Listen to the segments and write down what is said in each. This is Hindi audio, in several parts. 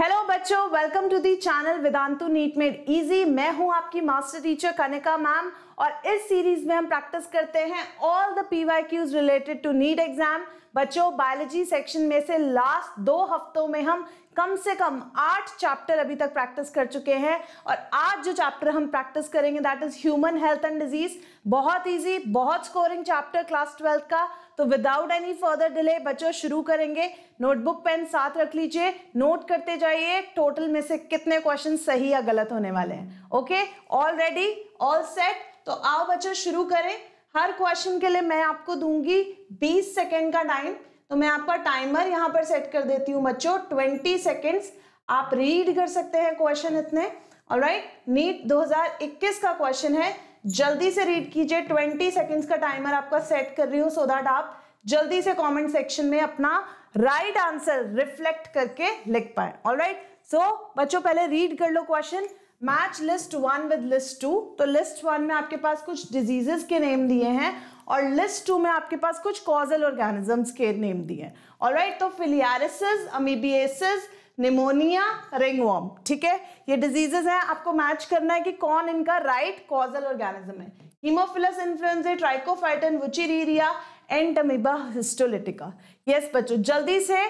हेलो बच्चों welcome to the channel Vedantu NEET made easy मैं हूं आपकी मास्टर टीचर कनिका मैम और इस सीरीज में हम प्रैक्टिस करते हैं all the PYQs related to NEET exam बच्चों बायोलॉजी सेक्शन में से लास्ट दो हफ्तों में हम कम से कम आठ चैप्टर अभी तक प्रैक्टिस कर चुके हैं और आज जो चैप्टर हम प्रैक्टिस करेंगे that is human health and disease बहुत इजी बहुत स्कोरिंग चैप्टर क्लास ट्वेल्थ का तो विदाउट एनी फर्दर डिले बच्चों शुरू करेंगे नोटबुक पेन साथ रख लीजिए नोट करते जाइए टोटल में से कितने क्वेश्चन सही या गलत होने वाले हैं okay all ready all set तो आओ बच्चों शुरू करें हर क्वेश्चन के लिए मैं आपको दूंगी 20 सेकेंड का टाइम तो मैं आपका टाइमर यहाँ पर सेट कर देती हूँ बच्चों ट्वेंटी सेकेंड्स आप रीड कर सकते हैं क्वेश्चन इतने ऑलराइट नीट 2021 का क्वेश्चन है जल्दी से रीड कीजिए 20 सेकेंड्स का टाइमर आपका सेट कर रही हूँ सो दैट आप जल्दी से कमेंट सेक्शन में अपना राइट आंसर रिफ्लेक्ट करके लिख पाए ऑलराइट सो बच्चों पहले रीड कर लो question match list one with list two तो लिस्ट वन में आपके पास कुछ डिजीजेस के नेम दिए हैं और लिस्ट टू में आपके पास कुछ कॉजल ऑर्गेनिजम्स के नेम दिए हैं और राइट तो फिलियारिसिस अमीबियसिस निमोनिया रिंगवॉर्म ठीक है ये डिजीजेस हैं आपको मैच करना है कि कौन इनका राइट कॉजल ऑर्गेनिज्म है Haemophilus influenza Trichophyton Wuchereria and Amoeba histolytica yes बच्चों जल्दी से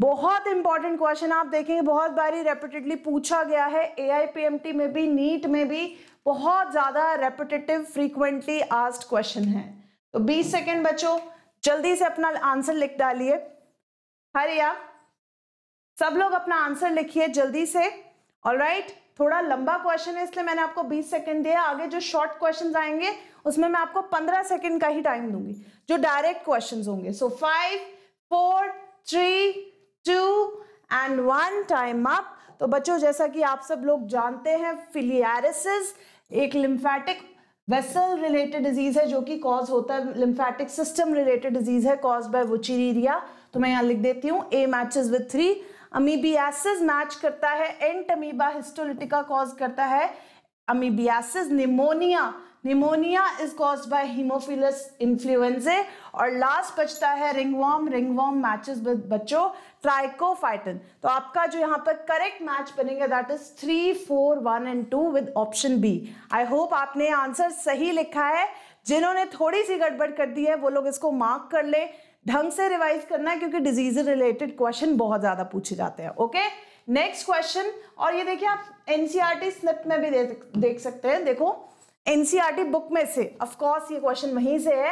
बहुत इंपॉर्टेंट क्वेश्चन आप देखेंगे बहुत बारी रेपिटेडली पूछा गया है ए आई में भी नीट में भी बहुत ज़्यादा रेपिटेटिव फ्रीक्वेंटली आस्ट क्वेश्चन है तो 20 सेकेंड बच्चों जल्दी से अपना आंसर लिख डालिए हरिया सब लोग अपना आंसर लिखिए जल्दी से ऑल राइट right? थोड़ा लंबा क्वेश्चन है इसलिए मैंने आपको 20 सेकंड दिया आगे जो शॉर्ट क्वेश्चन आएंगे उसमें मैं आपको 15 सेकंड का ही टाइम दूंगी जो डायरेक्ट क्वेश्चन होंगे so five four three two and one time up तो बच्चों जैसा कि आप सब लोग जानते हैं फिलियरिसिस एक लिम्फैटिक वेसल रिलेटेड डिजीज है जो कि कॉज होता है लिम्फैटिक सिस्टम रिलेटेड डिजीज है कॉज बाय वुचिरीरिया तो मैं यहाँ लिख देती हूँ A matches with three amoebiasis match करता है एंट अमीबा हिस्टोलिटिका कॉज करता है amoebiasis pneumonia pneumonia is cause by Haemophilus influenzae और लास्ट बचता है रिंगवॉर्म रिंगवॉर्म मैचेस विद बच्चों ट्राइकोफाइटन तो आपका जो यहाँ पर करेक्ट मैच बनेगा that is three four one and two with option B I hope आपने आंसर सही लिखा है जिन्होंने थोड़ी सी गड़बड़ कर दी है वो लोग इसको मार्क कर ले ढंग से रिवाइज करना है क्योंकि डिजीज रिलेटेड क्वेश्चन बहुत ज़्यादा पूछे जाते हैं ओके नेक्स्ट क्वेश्चन और ये देखिए आप एनसीआरटी स्निप e में भी देख सकते हैं देखो एनसीआरटी बुक e में से ऑफ ये क्वेश्चन वहीं से है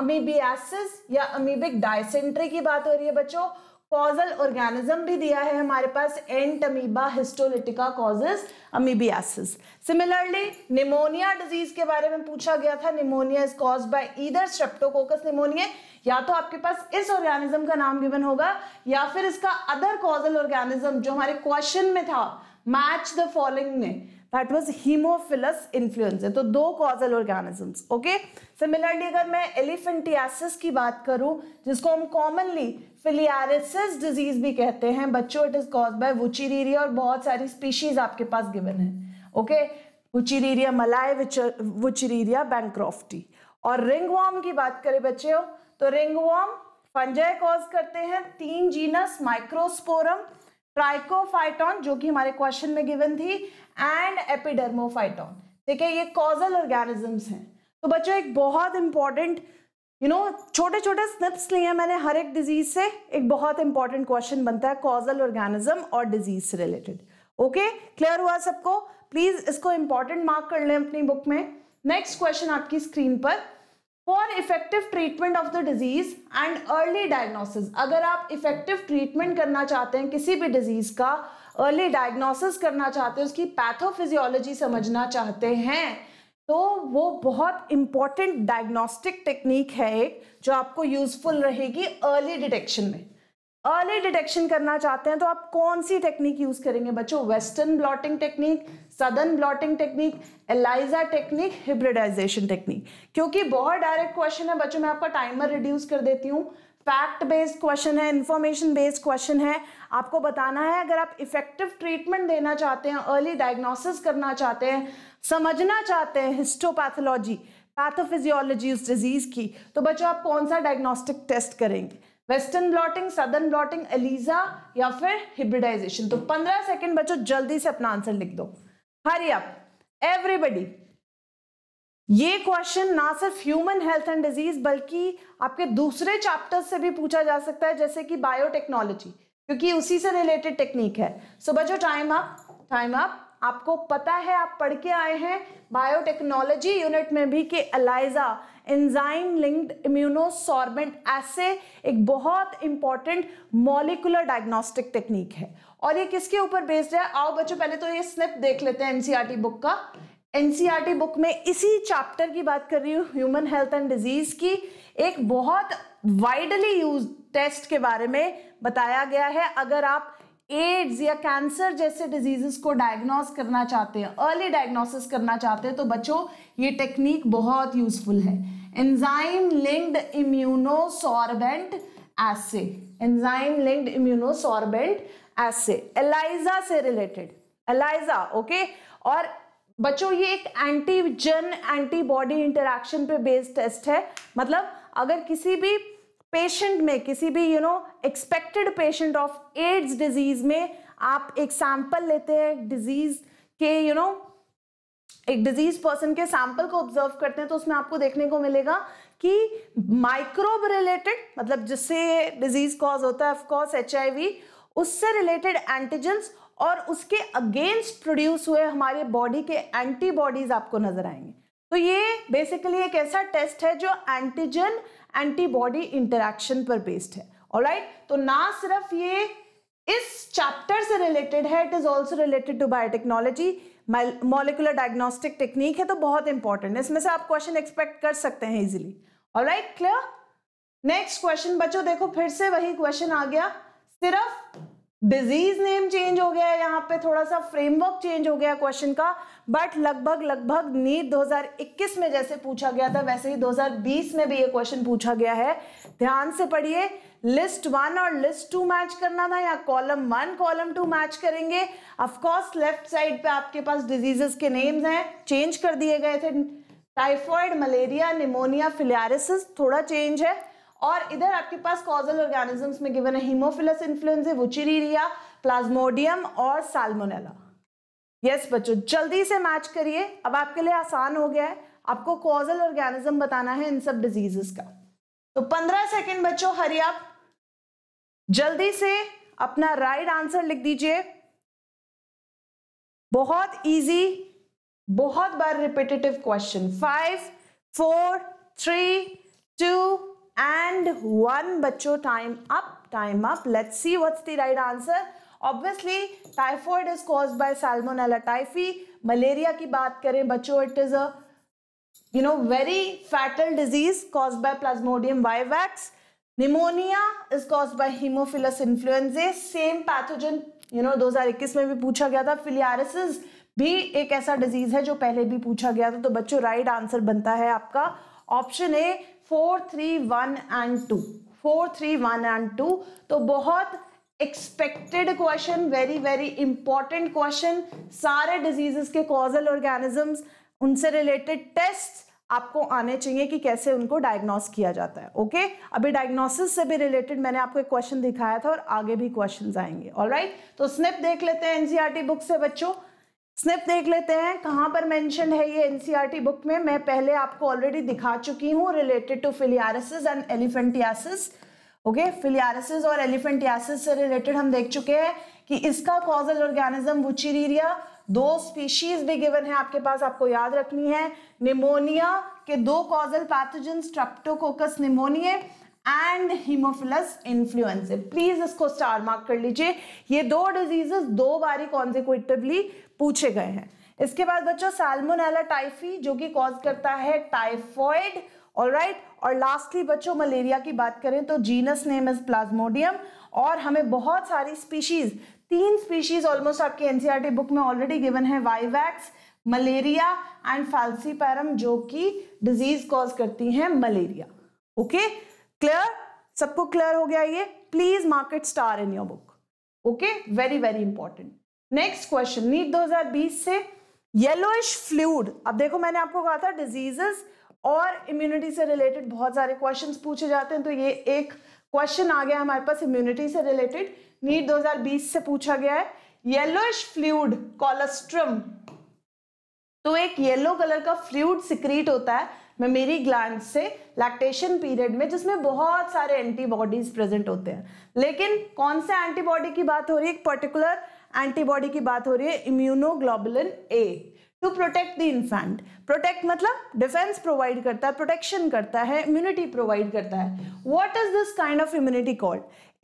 अमीबियासिस या अमीबिक डायसेंट्री की बात हो रही है बच्चों कॉजल ऑर्गेनिज्म भी दिया है हमारे पास Entamoeba histolytica causes amoebiasis similarly pneumonia disease के बारे में पूछा गया था pneumonia is cause by either Streptococcus pneumoniae या तो आपके पास इस ऑर्गेनिज्म का नाम गिवन होगा या फिर इसका अदर कॉजल ऑर्गेनिज्म जो हमारे क्वेश्चन में था मैच द फॉलोइंग में दैट वॉज हीमोफिलस इन्फ्लुएंजा तो दो कॉजल ऑर्गेनिजम्स ओके सिमिलरली अगर मैं एलिफेंटियासिस की बात करूं जिसको हम कॉमनली फिलियारिसिस डिजीज भी कहते हैं बच्चों it is cause by Wuchereria और बहुत सारी स्पीशीज आपके पास गिवन है okay Wuchereria malayi Wuchereria bancrofti और रिंग वॉर्म की बात करें बच्चे हो तो रिंग वॉर्म फंजय कॉज करते हैं तीन जीनस माइक्रोस्पोरम ट्राइकोफाइटॉन जो कि हमारे क्वेश्चन में गिवन थी एंड एपिडर्मोफाइटोन ठीक है ये कॉजल ऑर्गेनिजम्स हैं तो बच्चों एक बहुत इंपॉर्टेंट यू नो छोटे छोटे स्निप्स लिए हैं मैंने हर एक डिजीज से एक बहुत इंपॉर्टेंट क्वेश्चन बनता है कॉजल ऑर्गेनिज्म और डिजीज से रिलेटेड ओके क्लियर हुआ सबको प्लीज इसको इंपॉर्टेंट मार्क कर लें अपनी बुक में नेक्स्ट क्वेश्चन आपकी स्क्रीन पर for effective treatment of the disease and early diagnosis अगर आप इफेक्टिव ट्रीटमेंट करना चाहते हैं किसी भी डिजीज का अर्ली डायग्नोसिस करना चाहते हैं उसकी पैथोफिजियोलॉजी समझना चाहते हैं तो वो बहुत इंपॉर्टेंट डायग्नोस्टिक टेक्निक है एक जो आपको यूजफुल रहेगी अर्ली डिटेक्शन में अर्ली डिटेक्शन करना चाहते हैं तो आप कौन सी टेक्निक यूज करेंगे बच्चों western blotting technique southern blotting technique ELISA technique hybridization technique क्योंकि बहुत डायरेक्ट क्वेश्चन है बच्चों मैं आपका टाइमर रिड्यूस कर देती हूँ फैक्ट बेस्ड क्वेश्चन है इन्फॉर्मेशन बेस्ड क्वेश्चन है आपको बताना है अगर आप इफेक्टिव ट्रीटमेंट देना चाहते हैं अर्ली डायग्नोसिस करना चाहते हैं समझना चाहते हैं हिस्टोपैथोलॉजी पैथोफिजियोलॉजी उस डिजीज़ की तो बच्चों आप कौन सा डायग्नोस्टिक टेस्ट करेंगे western blotting southern blotting ELISA या फिर हिब्रिडाइजेशन तो पंद्रह सेकेंड बच्चों जल्दी से अपना आंसर लिख दो हरी अप एवरीबडी ये क्वेश्चन ना सिर्फ ह्यूमन हेल्थ एंड डिजीज बल्कि आपके दूसरे चैप्टर से भी पूछा जा सकता है जैसे कि बायोटेक्नोलॉजी क्योंकि उसी से रिलेटेड टेक्निक है so so, time up time up आपको पता है आप पढ़ के आए हैं बायोटेक्नोलॉजी यूनिट में भी कि अलाइजा एंजाइम लिंक्ड इम्यूनोसॉर्बेंट ऐसे एक बहुत इंपॉर्टेंट मॉलिकुलर डायग्नोस्टिक टेक्निक है और ये किसके ऊपर बेस्ड है आओ बच्चों पहले तो ये स्निप देख लेते हैं एनसीआरटी बुक e का एनसीईआरटी बुक में इसी चैप्टर की बात कर रही हूँ ह्यूमन हेल्थ एंड डिजीज की एक बहुत वाइडली यूज टेस्ट के बारे में बताया गया है अगर आप एड्स या कैंसर जैसे डिजीजेस को डायग्नोस करना चाहते हैं अर्ली डायग्नोसिस करना चाहते हैं तो बच्चों ये टेक्निक बहुत यूजफुल है enzyme linked immunosorbent assay enzyme linked immunosorbent assay ELISA से रिलेटेड एलाइजा ओके और बच्चों ये एक एंटीजन एंटीबॉडी इंटरेक्शन पे बेस्ड टेस्ट है मतलब अगर किसी भी पेशेंट में किसी भी you know expected patient of AIDS disease में आप एक सैंपल लेते हैं डिजीज के यू you नो know, एक डिजीज पर्सन के सैंपल को ऑब्जर्व करते हैं तो उसमें आपको देखने को मिलेगा कि माइक्रोब रिलेटेड मतलब जिससे डिजीज कॉज होता है ऑफकोर्स एच उससे रिलेटेड एंटीजन्स और उसके अगेंस्ट प्रोड्यूस हुए हमारे बॉडी के एंटीबॉडीज आपको नजर आएंगे तो ये बेसिकली एक ऐसा टेस्ट है जो एंटीजन एंटीबॉडी इंटरेक्शन पर बेस्ड है ऑलराइट right? तो ना सिर्फ ये इस चैप्टर से रिलेटेड है it is also related to biotechnology molecular diagnostic technique है तो बहुत इंपॉर्टेंट है इसमें से आप क्वेश्चन एक्सपेक्ट कर सकते हैं इजिली और राइट क्लियर नेक्स्ट क्वेश्चन बच्चों देखो फिर से वही क्वेश्चन आ गया सिर्फ डिजीज नेम चेंज हो गया है यहाँ पे थोड़ा सा फ्रेमवर्क चेंज हो गया क्वेश्चन का बट लगभग लगभग नीट 2021 में जैसे पूछा गया था वैसे ही 2020 में भी ये क्वेश्चन पूछा गया है ध्यान से पढ़िए लिस्ट वन और लिस्ट टू मैच करना था या column one column two match करेंगे अफकोर्स लेफ्ट साइड पे आपके पास डिजीजेस के नेम्स हैं चेंज कर दिए गए थे टाइफॉइड मलेरिया निमोनिया फिलियारिस थोड़ा चेंज है और इधर आपके पास कॉजल ऑर्गेनिजम्स में गिवन है हीमोफिलस इन्फ्लुएंस वुचिरिया प्लाज्मोडियम और साल्मोनेला यस yes, बच्चों जल्दी से मैच करिए अब आपके लिए आसान हो गया है आपको कॉजल ऑर्गेनिज्म बताना है इन सब डिजीजेस का तो पंद्रह सेकेंड बच्चों हरी आप जल्दी से अपना राइट right आंसर लिख दीजिए बहुत इजी बहुत बार repetitive question five four three two and one बच्चो time up time up let see what's the right answer obviously typhoid is cause by salmonella typhi malaria की बात करें बच्चों it is a you know very fatal disease cause by Plasmodium vivax pneumonia is cause by Haemophilus influenzae same pathogen you know 2021 में भी पूछा गया था फिलियारिस भी एक ऐसा डिजीज है जो पहले भी पूछा गया था तो बच्चों राइट right आंसर बनता है आपका option A four three one and two four three one and two तो बहुत expected question very very important question सारे डिजीजेस के कॉजल ऑर्गेनिजम्स उनसे रिलेटेड टेस्ट आपको आने चाहिए कि कैसे उनको डायग्नोस किया जाता है ओके okay? अभी डायग्नोसिस से भी रिलेटेड मैंने आपको एक क्वेश्चन दिखाया था और आगे भी क्वेश्चन आएंगे ऑल right? तो स्निप देख लेते हैं एनसीईआरटी बुक e से बच्चों स्निप देख लेते हैं कहाँ पर मेंशन है ये एनसीईआरटी बुक e में मैं पहले आपको ऑलरेडी दिखा चुकी हूँ related to filariasis and elephantiasis okay filariasis और एलिफेंटियासिस से रिलेटेड हम देख चुके हैं कि इसका कॉजल ऑर्गेनिज्म वुचिरिया दो स्पीशीज भी गिवन है आपके पास आपको याद रखनी है निमोनिया के दो causal pathogen streptococcus pneumonia and haemophilus influenza please इसको स्टार मार्क कर लीजिए ये दो डिजीजेस दो बारी कॉन्जिक्यूटिवली पूछे गए हैं इसके बाद बच्चों साल्मोनेला टाइफी जो कि कॉज करता है टाइफॉइड ऑलराइट और लास्टली बच्चों मलेरिया की बात करें तो जीनस नेम इज प्लाज्मोडियम और हमें बहुत सारी स्पीशीज तीन स्पीशीज ऑलमोस्ट आपके एनसीईआरटी बुक e में ऑलरेडी गिवन है वाइवैक्स मलेरिया एंड फैल्सीपैरम जो कि डिजीज कॉज करती हैं मलेरिया ओके क्लियर सबको क्लियर हो गया ये please mark it star in your book okay very very important next question NEET 2020 से येलोइश फ्लूड अब देखो मैंने आपको कहा था डिजीजेस और इम्यूनिटी से रिलेटेड बहुत सारे क्वेश्चन पूछे जाते हैं तो ये एक क्वेश्चन आ गया हमारे पास इम्यूनिटी से रिलेटेड नीट 2020 से पूछा गया है येलोइश फ्लूड कोलेस्ट्रम तो एक येलो कलर का फ्लूड सिक्रीट होता है मेरी ग्लैंड से लैक्टेशन पीरियड में जिसमें बहुत सारे एंटीबॉडीज प्रेजेंट होते हैं लेकिन कौन से एंटीबॉडी की बात हो रही है एक पर्टिकुलर एंटीबॉडी की बात हो रही है immunoglobulin A to protect the infant protect मतलब डिफेंस प्रोवाइड करता है प्रोटेक्शन करता है इम्यूनिटी प्रोवाइड करता है what is this kind of immunity called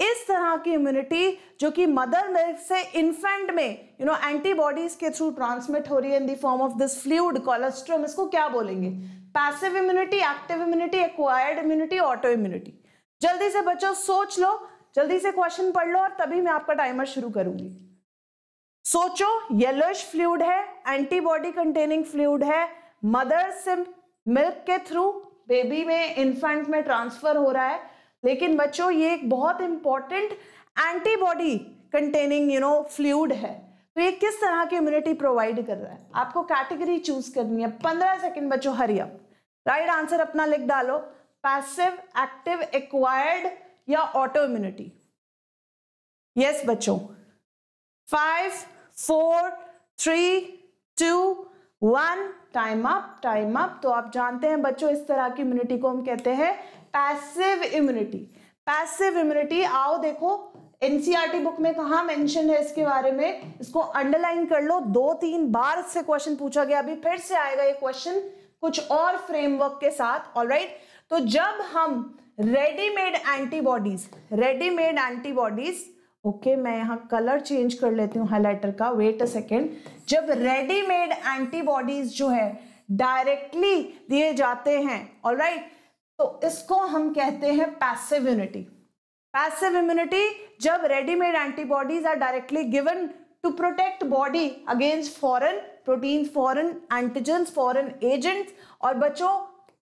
इस तरह की इम्यूनिटी जो कि मदर मिल्क से इन्फेंट में यू नो एंटीबॉडीज के थ्रू ट्रांसमिट हो रही है in the form of this fluid cholesterol इसको क्या बोलेंगे passive immunity active immunity acquired immunity auto immunity जल्दी से बच्चों सोच लो जल्दी से क्वेश्चन पढ़ लो और तभी मैं आपका टाइमर शुरू करूंगी सोचो येलोश फ्लूड है एंटीबॉडी कंटेनिंग फ्लूड है मदर से मिल्क के थ्रू बेबी में इन्फेंट में ट्रांसफर हो रहा है लेकिन बच्चों ये एक बहुत important antibody containing you know fluid है तो ये किस तरह की इम्यूनिटी प्रोवाइड कर रहा है आपको कैटेगरी चूज करनी है पंद्रह सेकेंड बच्चों हरी अप राइट आंसर अपना लिख डालो पैसिव एक्टिव एक्वायर्ड या ऑटो इम्यूनिटी यस बच्चों five four three two one time up time up तो आप जानते हैं बच्चों इस तरह की इम्यूनिटी को हम कहते हैं पैसिव इम्यूनिटी पैसिव इम्यूनिटी आओ देखो एनसीईआरटी बुक e में कहा मेंशन है इसके बारे में इसको अंडरलाइन कर लो दो तीन बार से क्वेश्चन पूछा गया अभी फिर से आएगा ये क्वेश्चन कुछ और फ्रेमवर्क के साथ ऑलराइट right? तो जब हम readymade antibodies readymade antibodies okay मैं यहाँ कलर चेंज कर लेती हूँ हाईलाइटर का वेट अ सेकेंड जब रेडीमेड एंटीबॉडीज जो है डायरेक्टली दिए जाते हैं और राइट तो इसको हम कहते हैं पैसिव इम्यूनिटी पैसिव इम्यूनिटी जब readymade antibodies are directly given to protect body against foreign protein foreign antigen foreign agents और बच्चों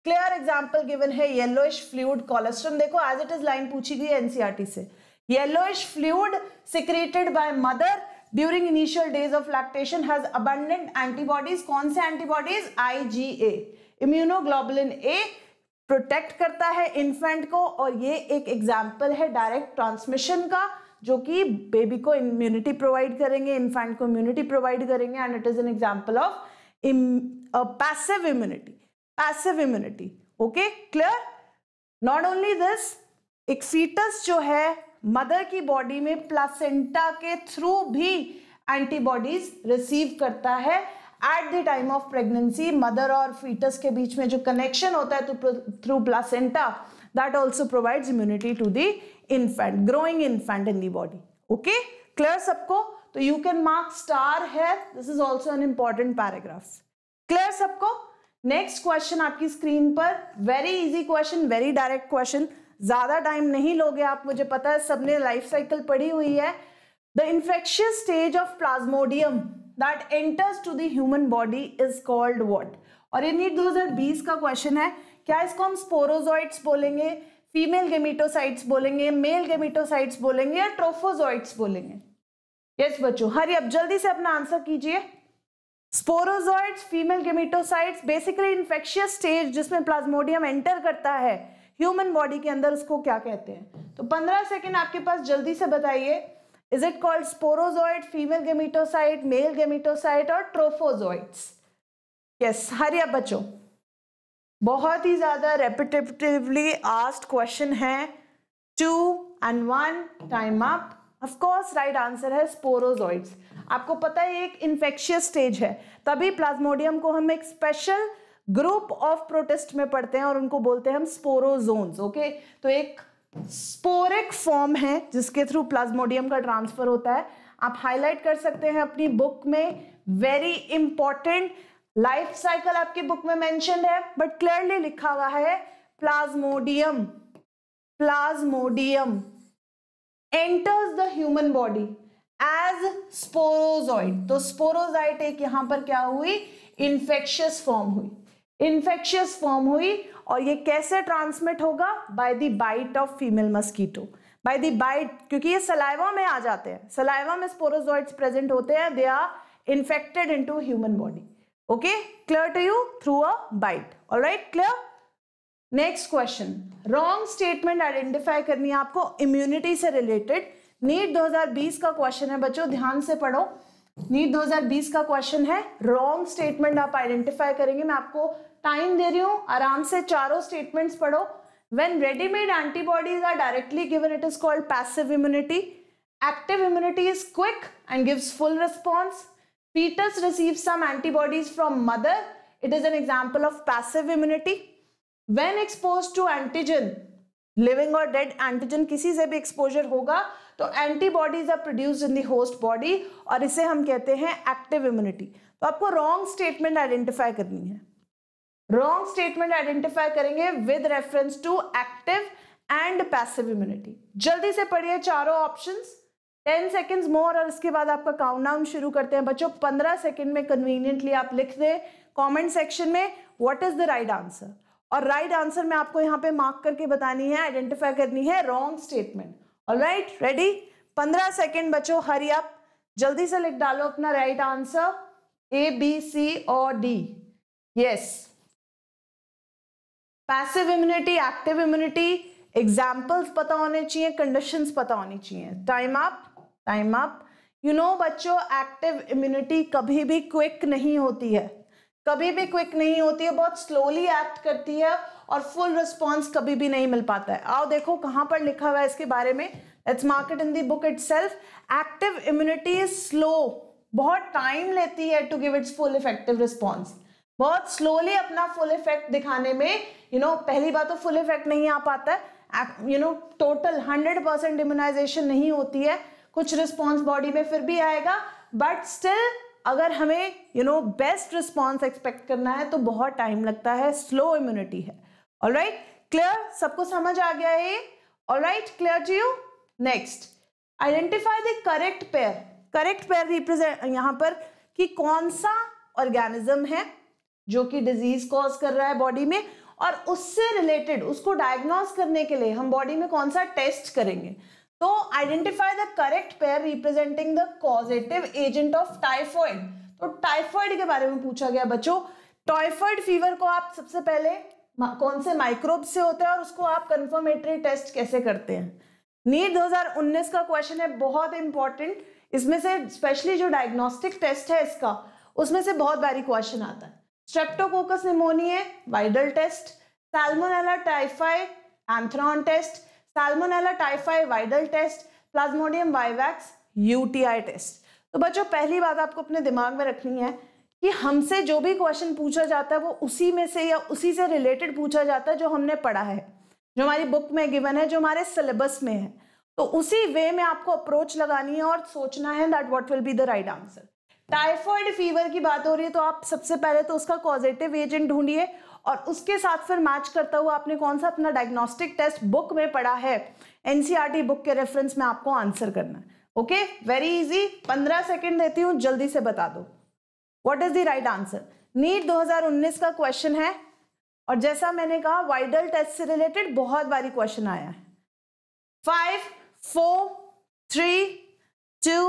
क्लियर एग्जाम्पल गिवन है येलोइ फ्लूड कोलेस्ट्रम देखो एज इट इज लाइन पूछी गई एनसीआरटी e से Yellowish fluid secreted by mother during initial days of lactation has abundant antibodies. कौन से antibodies? IgA. Immunoglobulin A protect करता है इन्फेंट को और ये एक एग्जाम्पल है डायरेक्ट ट्रांसमिशन का जो कि बेबी को इम्यूनिटी प्रोवाइड करेंगे इन्फेंट को इम्यूनिटी प्रोवाइड करेंगे and it is an example of passive immunity passive immunity okay clear not only this एक फीटस जो है मदर की बॉडी में प्लासेंटा के थ्रू भी एंटीबॉडीज रिसीव करता है at the time of pregnancy mother और फीटस के बीच में जो कनेक्शन होता है through placenta that also provide immunity to the infant growing infant in the body okay clear सबको तो यू कैन मार्क स्टार है this is also an important paragraph clear सबको नेक्स्ट क्वेश्चन आपकी स्क्रीन पर very easy question very direct question ज़्यादा टाइम नहीं लोगे आप मुझे पता है सबने लाइफ साइकिल पड़ी हुई है the infectious stage of plasmodium that enters to the human body is called what और ये नीट 2020 का क्वेश्चन है क्या इसको हम स्पोरोजॉइड्स बोलेंगे फीमेल गेमिटोसाइट्स बोलेंगे मेल गेमिटोसाइट्स बोलेंगे या ट्रोफोजॉइट्स बोलेंगे यस yes, बच्चों हरी अब जल्दी से अपना आंसर कीजिए sporozoites female gametocytes basically infectious stage जिसमें प्लाज्मोडियम एंटर करता है ह्यूमन बॉडी के अंदर उसको क्या कहते हैं तो पंद्रह सेकेंड आपके पास जल्दी से बताइए is it called sporozoite female gametocyte male gametocyte और ट्रोफोजोइड्स यस हरिया बच्चो बहुत ही ज़्यादा रेपिटेटिवली आस्ट क्वेश्चन है two and one time up of course right answer है स्पोरोजॉइड्स आपको पता है एक इन्फेक्शियस स्टेज है तभी प्लाज्मोडियम को हम एक स्पेशल ग्रुप ऑफ प्रोटेस्ट में पढ़ते हैं और उनको बोलते हैं हम स्पोरोजोन्स ओके तो एक स्पोरिक फॉर्म है जिसके थ्रू प्लाज्मोडियम का ट्रांसफर होता है आप हाईलाइट कर सकते हैं अपनी बुक में वेरी इंपॉर्टेंट लाइफ साइकिल आपकी बुक में मेंशन है बट क्लियरली लिखा हुआ है plasmodium plasmodium enters the human body as sporozoite तो स्पोरोजाइट एक यहां पर क्या हुई इंफेक्शियस फॉर्म हुई इन्फेक्शियस फॉर्म हुई और ये कैसे ट्रांसमिट होगा by the bite of female mosquito by the bite क्योंकि ये सलाइवा में आ जाते हैं सलाइवा में स्पोरोजॉइड्स प्रेजेंट होते हैं they are infected into human body okay clear to you through a bite alright clear next question wrong statement identify करनी है आपको इम्यूनिटी से रिलेटेड नीट 2020 का क्वेश्चन है बच्चों ध्यान से पढ़ो नीट 2020 का क्वेश्चन है रॉन्ग स्टेटमेंट आप आइडेंटिफाई करेंगे मैं आपको टाइम दे रही हूँ आराम से चारों स्टेटमेंट्स पढ़ो when readymade antibodies are directly given it is called passive immunity active immunity is quick and gives full response foetus receive some antibodies from mother it is an example of passive immunity when expose to antigen living और डेड एंटीजन किसी से भी एक्सपोजर होगा तो antibodies are produce in the host body और इसे हम कहते हैं एक्टिव इम्यूनिटी तो आपको रॉन्ग स्टेटमेंट आइडेंटिफाई करनी है रॉन्ग स्टेटमेंट आइडेंटिफाई करेंगे with reference to active and passive immunity जल्दी से पढ़िए चारों ऑप्शन टेन सेकेंड मोर और इसके बाद आपका काउंट डाउन शुरू करते हैं बच्चों पंद्रह सेकेंड में कन्वीनियंटली आप लिख दें कॉमेंट सेक्शन में what is the right answer और राइट right आंसर में आपको यहाँ पे मार्क करके बतानी है आइडेंटिफाई करनी है wrong statement all right ready पंद्रह सेकेंड बच्चो हरी अप जल्दी से लिख डालो अपना right answer A B C और D yes passive immunity active immunity examples पता होने चाहिए कंडीशन पता होनी चाहिए time up time up you know बच्चों एक्टिव इम्यूनिटी कभी भी क्विक नहीं होती है कभी भी क्विक नहीं होती है बहुत स्लोली एक्ट करती है और फुल रिस्पॉन्स कभी भी नहीं मिल पाता है आओ देखो कहाँ पर लिखा हुआ है इसके बारे में it's marked in the book itself active immunity is slow बहुत टाइम लेती है to give its full effective response बहुत स्लोली अपना फुल इफेक्ट दिखाने में यू you नो know, पहली बार तो फुल इफेक्ट नहीं आ पाता है you know total hundred percent immunisation नहीं होती है कुछ रिस्पॉन्स बॉडी में फिर भी आएगा बट स्टिल अगर हमें you know best response expect करना है तो बहुत टाइम लगता है स्लो इम्यूनिटी है ऑल राइट क्लियर सबको समझ आ गया है all right clear to you next identify the correct pair correct pair represent यहाँ पर कि कौन सा ऑर्गेनिज्म है जो कि डिजीज कॉज कर रहा है बॉडी में और उससे रिलेटेड उसको डायग्नोस करने के लिए हम बॉडी में कौन सा टेस्ट करेंगे तो identify the correct pair representing the causative agent of typhoid तो टाइफॉइड के बारे में पूछा गया बच्चों टाइफॉइड फीवर को आप सबसे पहले कौन से माइक्रोब से होता है और उसको आप कंफर्मेटरी टेस्ट कैसे करते हैं नीट 2019 का क्वेश्चन है बहुत इंपॉर्टेंट इसमें से स्पेशली जो डायग्नोस्टिक टेस्ट है इसका उसमें से बहुत बारी क्वेश्चन आता है streptococcus pneumonia Widal test salmonella typhoid anthrone test salmonella typhoid Widal test plasmodium vivax UTI test तो बच्चों पहली बात आपको अपने दिमाग में रखनी है कि हमसे जो भी क्वेश्चन पूछा जाता है वो उसी में से या उसी से रिलेटेड पूछा जाता है जो हमने पढ़ा है जो हमारी बुक में गिवन है जो हमारे सिलेबस में है तो उसी वे में आपको अप्रोच लगानी है और सोचना है that what will be the right answer typhoid fever की बात हो रही है तो आप सबसे पहले तो उसका कॉजेटिव एजेंट ढूंढिए और उसके साथ फिर मैच करता हुआ आपने कौन सा अपना डायग्नोस्टिक टेस्ट बुक में पढ़ा है एनसीआरटी बुक e के रेफरेंस में आपको आंसर करना है ओके वेरी इजी पंद्रह सेकेंड देती हूँ जल्दी से बता दो what is the right answer NEET 2019 का क्वेश्चन है और जैसा मैंने कहा वाइडल टेस्ट से रिलेटेड बहुत बारी क्वेश्चन आया है five four three two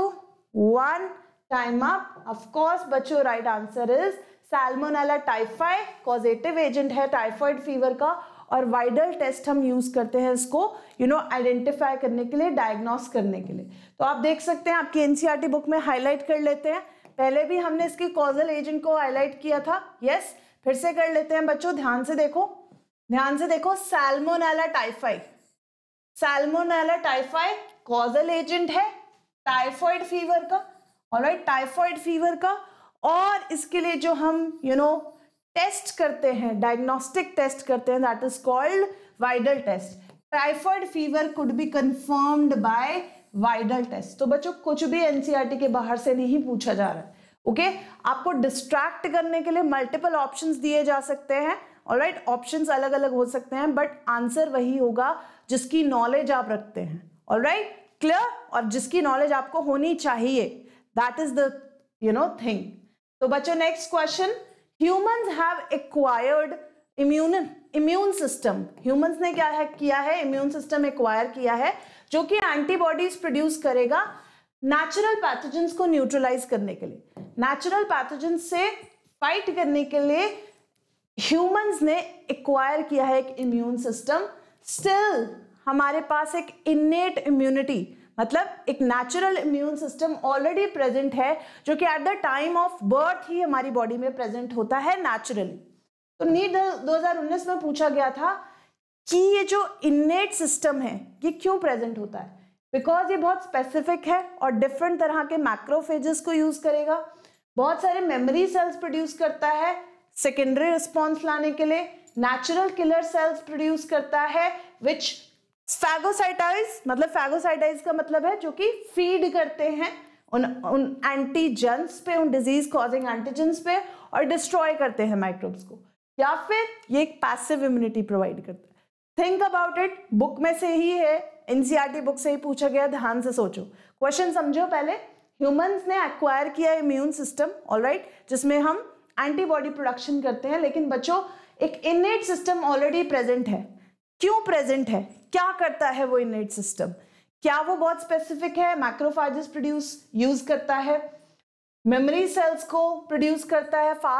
one Time up. Of course, बच्चों right answer is salmonella typhi. Causative agent है typhoid fever का और वाइडल टेस्ट हम यूज़ करते हैं इसको यू नो आइडेंटिफाई करने के लिए डायग्नोस करने के लिए तो आप देख सकते हैं आपकी एनसीईआरटी बुक e में हाईलाइट कर लेते हैं पहले भी हमने इसके कॉजल एजेंट को हाईलाइट किया था यस yes, फिर से कर लेते हैं बच्चों ध्यान से देखो ध्यान से देखो salmonella typhoid salmonella typhoid causal agent है टाइफाइड फीवर का ऑलराइट टाइफॉइड फीवर का और इसके लिए जो हम यू नो टेस्ट करते हैं डायग्नोस्टिक टेस्ट करते हैं that is called Widal test typhoid fever could be confirmed by Widal test तो बच्चों कुछ भी एनसीईआरटी e के बाहर से नहीं पूछा जा रहा है ओके okay? आपको डिस्ट्रैक्ट करने के लिए मल्टीपल ऑप्शंस दिए जा सकते हैं ऑलराइट ऑप्शंस right? अलग अलग हो सकते हैं बट आंसर वही होगा जिसकी नॉलेज आप रखते हैं ऑलराइट क्लियर right? और जिसकी नॉलेज आपको होनी चाहिए that is the you know thing तो बच्चों next question humans have acquired immune immune system humans ने क्या है किया है इम्यून सिस्टम एक्वायर किया है जो कि एंटीबॉडीज प्रोड्यूस करेगा नेचुरल पैथोजेंस को न्यूट्रलाइज करने के लिए नेचुरल पैथोजेंस से फाइट करने के लिए ह्यूमंस ने एक्वायर किया है एक इम्यून सिस्टम स्टिल हमारे पास एक इनेट इम्यूनिटी मतलब एक natural immune system already present है जो कि at the time of birth ही हमारी बॉडी में प्रेजेंट होता है नेचुरली तो नीट 2019 में पूछा गया था कि ये जो इन्नेट सिस्टम है ये क्यों प्रेजेंट होता है बिकॉज ये बहुत स्पेसिफिक है और डिफरेंट तरह के मैक्रोफेजेस को यूज करेगा बहुत सारे मेमोरी सेल्स प्रोड्यूस करता है सेकेंडरी रिस्पॉन्स लाने के लिए नेचुरल किलर सेल्स प्रोड्यूस करता है विच फैगोसाइटाइज मतलब फैगोसाइटाइज का मतलब है जो कि फीड करते हैं उन उन एंटीजेंस पे उन डिजीज कॉजिंग एंटीजेंस पे और डिस्ट्रॉय करते हैं माइक्रोब्स को या फिर ये एक पैसिव इम्यूनिटी प्रोवाइड करते हैं थिंक अबाउट इट बुक में से ही है एनसीआरटी बुक e से ही पूछा गया ध्यान से सोचो क्वेश्चन समझो पहले ह्यूमंस ने एक्वायर किया इम्यून सिस्टम ऑल राइट जिसमें हम एंटीबॉडी प्रोडक्शन करते हैं लेकिन बच्चों एक इनेट सिस्टम ऑलरेडी प्रेजेंट है क्यों प्रेजेंट है क्या करता है वो इनेट सिस्टम क्या वो बहुत स्पेसिफिक है मैक्रोफाइजेस प्रोड्यूस यूज करता है मेमोरी सेल्स को प्रोड्यूस करता है फा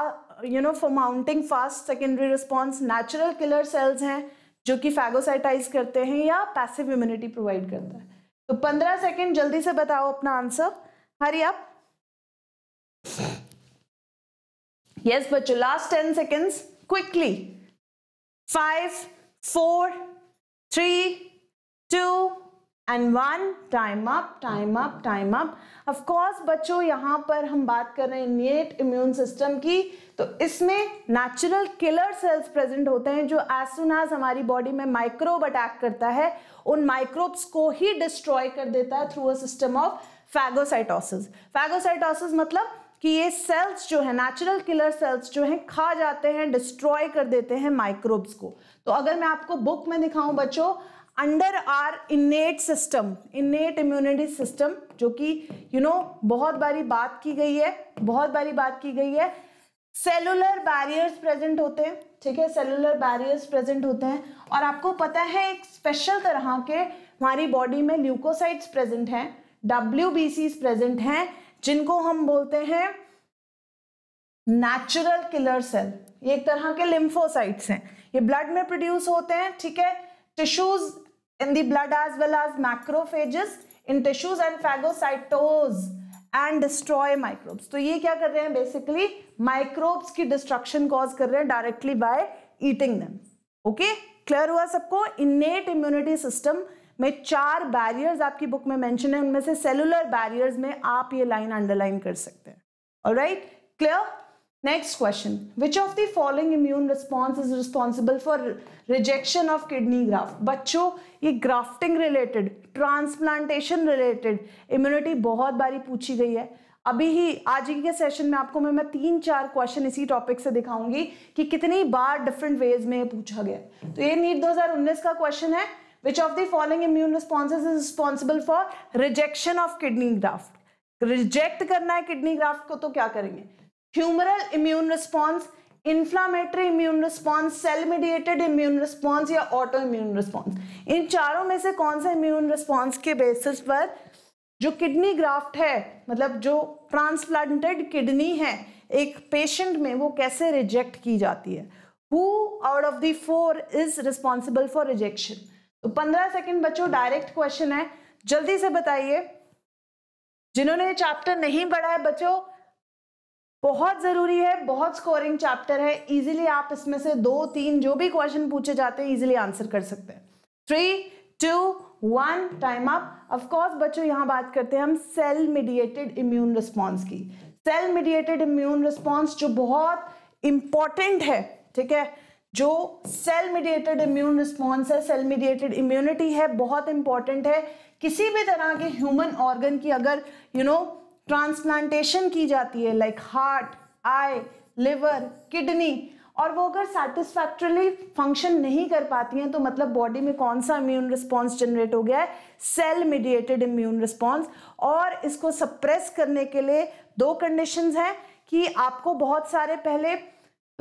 you know for mounting fast secondary response natural killer cells हैं जो कि फैगोसाइटाइज करते हैं या पैसिव इम्यूनिटी प्रोवाइड करता है तो पंद्रह सेकेंड जल्दी से बताओ अपना आंसर हरी आप यस बच्चों last ten seconds quickly five four three, two, and one time up time up time up of course बच्चों यहाँ पर हम बात कर रहे हैं नेट इम्यून सिस्टम की तो इसमें नेचुरल किलर सेल्स प्रेजेंट होते हैं जो एसुनाज हमारी बॉडी में माइक्रोब अटैक करता है उन माइक्रोब्स को ही डिस्ट्रॉय कर देता है through a system of phagocytosis phagocytosis मतलब कि ये सेल्स जो है नेचुरल किलर सेल्स जो है खा जाते हैं डिस्ट्रॉय कर देते हैं माइक्रोब्स को तो अगर मैं आपको बुक में दिखाऊं बच्चों under our innate system innate immunity system जो कि यू नो बहुत बारी बात की गई है बहुत बारी बात की गई है सेलुलर बैरियर्स प्रेजेंट होते हैं ठीक है सेलुलर बैरियर्स प्रेजेंट होते हैं और आपको पता है एक स्पेशल तरह के हमारी बॉडी में ल्यूकोसाइट्स प्रेजेंट हैं डब्ल्यू प्रेजेंट हैं जिनको हम बोलते हैं नेचुरल किलर सेल ये एक तरह के लिम्फोसाइट्स हैं ये ब्लड में प्रोड्यूस होते हैं ठीक है tissues in the blood as well as macrophages in tissues and phagocytose and destroy microbes तो ये क्या कर रहे हैं बेसिकली माइक्रोब्स की डिस्ट्रक्शन कॉज कर रहे हैं directly by eating them okay clear हुआ सबको इनेट इम्यूनिटी सिस्टम में चार बैरियर्स आपकी बुक में मेंशन है उनमें से सेलुलर बैरियर्स में आप ये लाइन अंडरलाइन कर सकते हैं और right clear next question which of the following immune response is responsible for rejection of kidney graft बच्चों ये grafting related transplantation related immunity बहुत बारी पूछी गई है अभी ही आज के सेशन में आपको मैं मैं तीन चार क्वेश्चन इसी टॉपिक से दिखाऊंगी कि कितनी बार डिफरेंट वेज में पूछा गया तो ये नीट 2019 का क्वेश्चन है Which of the following immune responses is responsible for rejection of kidney graft? Reject करना है किडनी ग्राफ्ट को तो क्या करेंगे humoral immune response inflammatory immune response cell mediated immune response या ऑटो इम्यून रिस्पॉन्स इन चारों में से कौन सा इम्यून रिस्पॉन्स के बेसिस पर जो किडनी ग्राफ्ट है मतलब जो ट्रांसप्लांटेड किडनी है एक पेशेंट में वो कैसे रिजेक्ट की जाती है who out of the four is responsible for rejection तो पंद्रह सेकंड बच्चों डायरेक्ट क्वेश्चन है जल्दी से बताइए जिन्होंने चैप्टर नहीं पढ़ा है बच्चों बहुत जरूरी है बहुत स्कोरिंग चैप्टर है इजीली आप इसमें से दो तीन जो भी क्वेश्चन पूछे जाते हैं इजीली आंसर कर सकते हैं three two one time up of course बच्चों यहां बात करते हैं हम सेल मीडिएटेड इम्यून रिस्पॉन्स की सेल मीडिएटेड इम्यून रिस्पॉन्स जो बहुत इंपॉर्टेंट है ठीक है जो सेल मीडिएटेड इम्यून रिस्पॉन्स है सेल मीडिएटेड इम्यूनिटी है बहुत इंपॉर्टेंट है किसी भी तरह के ह्यूमन ऑर्गन की अगर यू नो ट्रांसप्लांटेशन की जाती है like heart eye liver kidney और वो अगर सेटिस्फैक्ट्रली फंक्शन नहीं कर पाती हैं तो मतलब बॉडी में कौन सा इम्यून रिस्पॉन्स जनरेट हो गया है सेल मीडिएटेड इम्यून रिस्पॉन्स और इसको सप्रेस करने के लिए दो कंडीशंस हैं कि आपको बहुत सारे पहले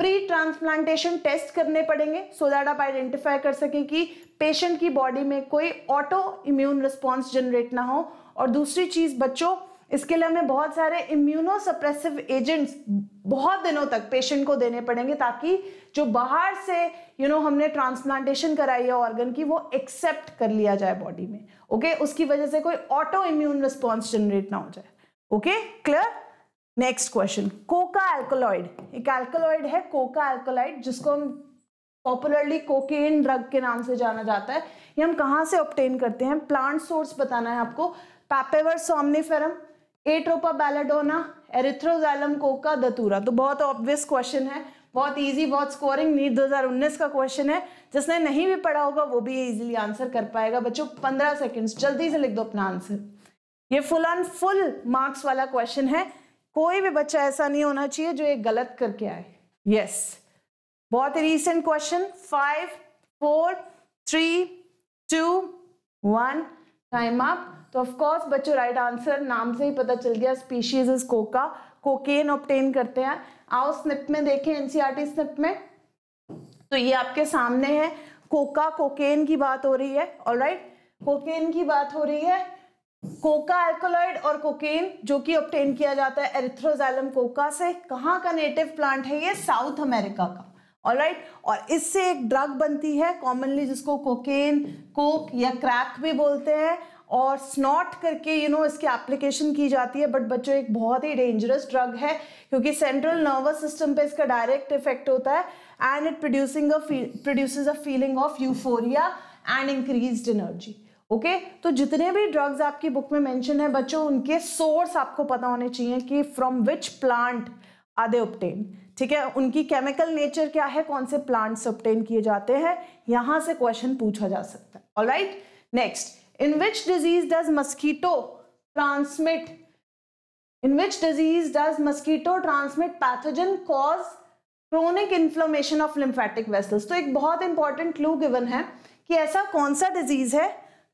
प्री ट्रांसप्लांटेशन टेस्ट करने पड़ेंगे सो दैट आप आइडेंटिफाई कर सकें कि पेशेंट की बॉडी में कोई ऑटो इम्यून रिस्पॉन्स जनरेट ना हो और दूसरी चीज़ बच्चों इसके लिए हमें बहुत सारे इम्यूनो सप्रेसिव एजेंट्स बहुत दिनों तक पेशेंट को देने पड़ेंगे ताकि जो बाहर से यू you नो know, हमने ट्रांसप्लांटेशन कराई है ऑर्गन की वो एक्सेप्ट कर लिया जाए बॉडी में ओके okay? उसकी वजह से कोई ऑटो इम्यून रिस्पॉन्स जनरेट ना हो जाए okay clear next question coca alkaloid एक एल्कोलॉइड है कोका एल्कोलाइड जिसको हम पॉपुलरली कोकेन ड्रग के नाम से जाना जाता है ये हम कहाँ से ऑप्टेन करते हैं प्लांट सोर्स बताना है आपको Papaver somniferum Atropa belladonna Erythroxylum coca datura तो बहुत ऑब्वियस क्वेश्चन है बहुत इजी बहुत स्कोरिंग नीट 2019 का क्वेश्चन है जिसने नहीं भी पढ़ा होगा वो भी इजीली आंसर कर पाएगा बच्चों 15 सेकंड्स जल्दी से लिख दो अपना आंसर ये फुल ऑन फुल मार्क्स वाला क्वेश्चन है कोई भी बच्चा ऐसा नहीं होना चाहिए जो एक गलत करके आए यस yes. बहुत recent question five four three two one time up तो कोर्स बच्चों राइट आंसर नाम से ही पता चल गया species is coca cocaine obtain करते हैं आओ स्निप में देखें एनसीआरटी स्निप e में तो ये आपके सामने है कोका कोकेन की बात हो रही है और राइट कोकेन की बात हो रही है कोका एल्कोलॉइड और कोकेन जो कि ऑप्टेन किया जाता है एरिथ्रोजैलम कोका से कहाँ का नेटिव प्लांट है ये साउथ अमेरिका का ऑलराइट right? और इससे एक ड्रग बनती है कॉमनली जिसको कोकेन कोक या क्रैक भी बोलते हैं और स्नॉट करके यू you नो know, इसकी एप्लीकेशन की जाती है बट बच्चों एक बहुत ही डेंजरस ड्रग है क्योंकि सेंट्रल नर्वस सिस्टम पे इसका डायरेक्ट इफेक्ट होता है and it producing produces a feeling of euphoria and increase energy okay okay? तो जितने भी ड्रग्स आपकी बुक में मेंशन है बच्चों उनके सोर्स आपको पता होने चाहिए कि from which plant are they obtain ठीक है उनकी केमिकल नेचर क्या है कौन से प्लांट से ऑप्टेन किए जाते हैं यहां से क्वेश्चन पूछा जा सकता है all right next in which disease does mosquito transmit in which disease does mosquito transmit pathogen cause chronic inflammation of lymphatic vessels तो एक बहुत इंपॉर्टेंट क्लू गिवन है कि ऐसा कौन सा डिजीज है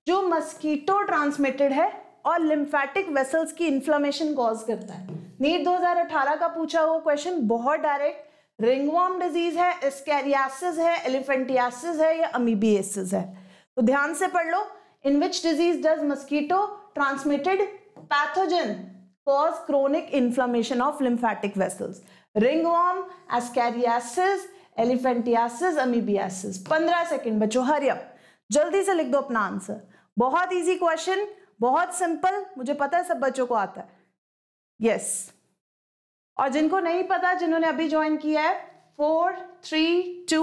जो मस्कीटो ट्रांसमिटेड है और लिम्फेटिक वेसल्स की इन्फ्लामेशन कॉज करता है नीट 2018 का पूछा हुआ क्वेश्चन बहुत डायरेक्ट रिंगवॉर्म डिजीज है स्कैरियासिस है एलिफेंटियासिस है या अमीबियसिस है तो ध्यान से पढ़ लो in which disease does mosquito transmitted pathogen cause chronic inflammation of lymphatic vessels ringworm ascariasis elephantiasis amoebiasis पंद्रह सेकेंड बच्चों हरियम जल्दी से लिख दो अपना आंसर बहुत इजी क्वेश्चन बहुत सिंपल मुझे पता है सब बच्चों को आता है यस yes. और जिनको नहीं पता जिन्होंने अभी ज्वाइन किया है four three two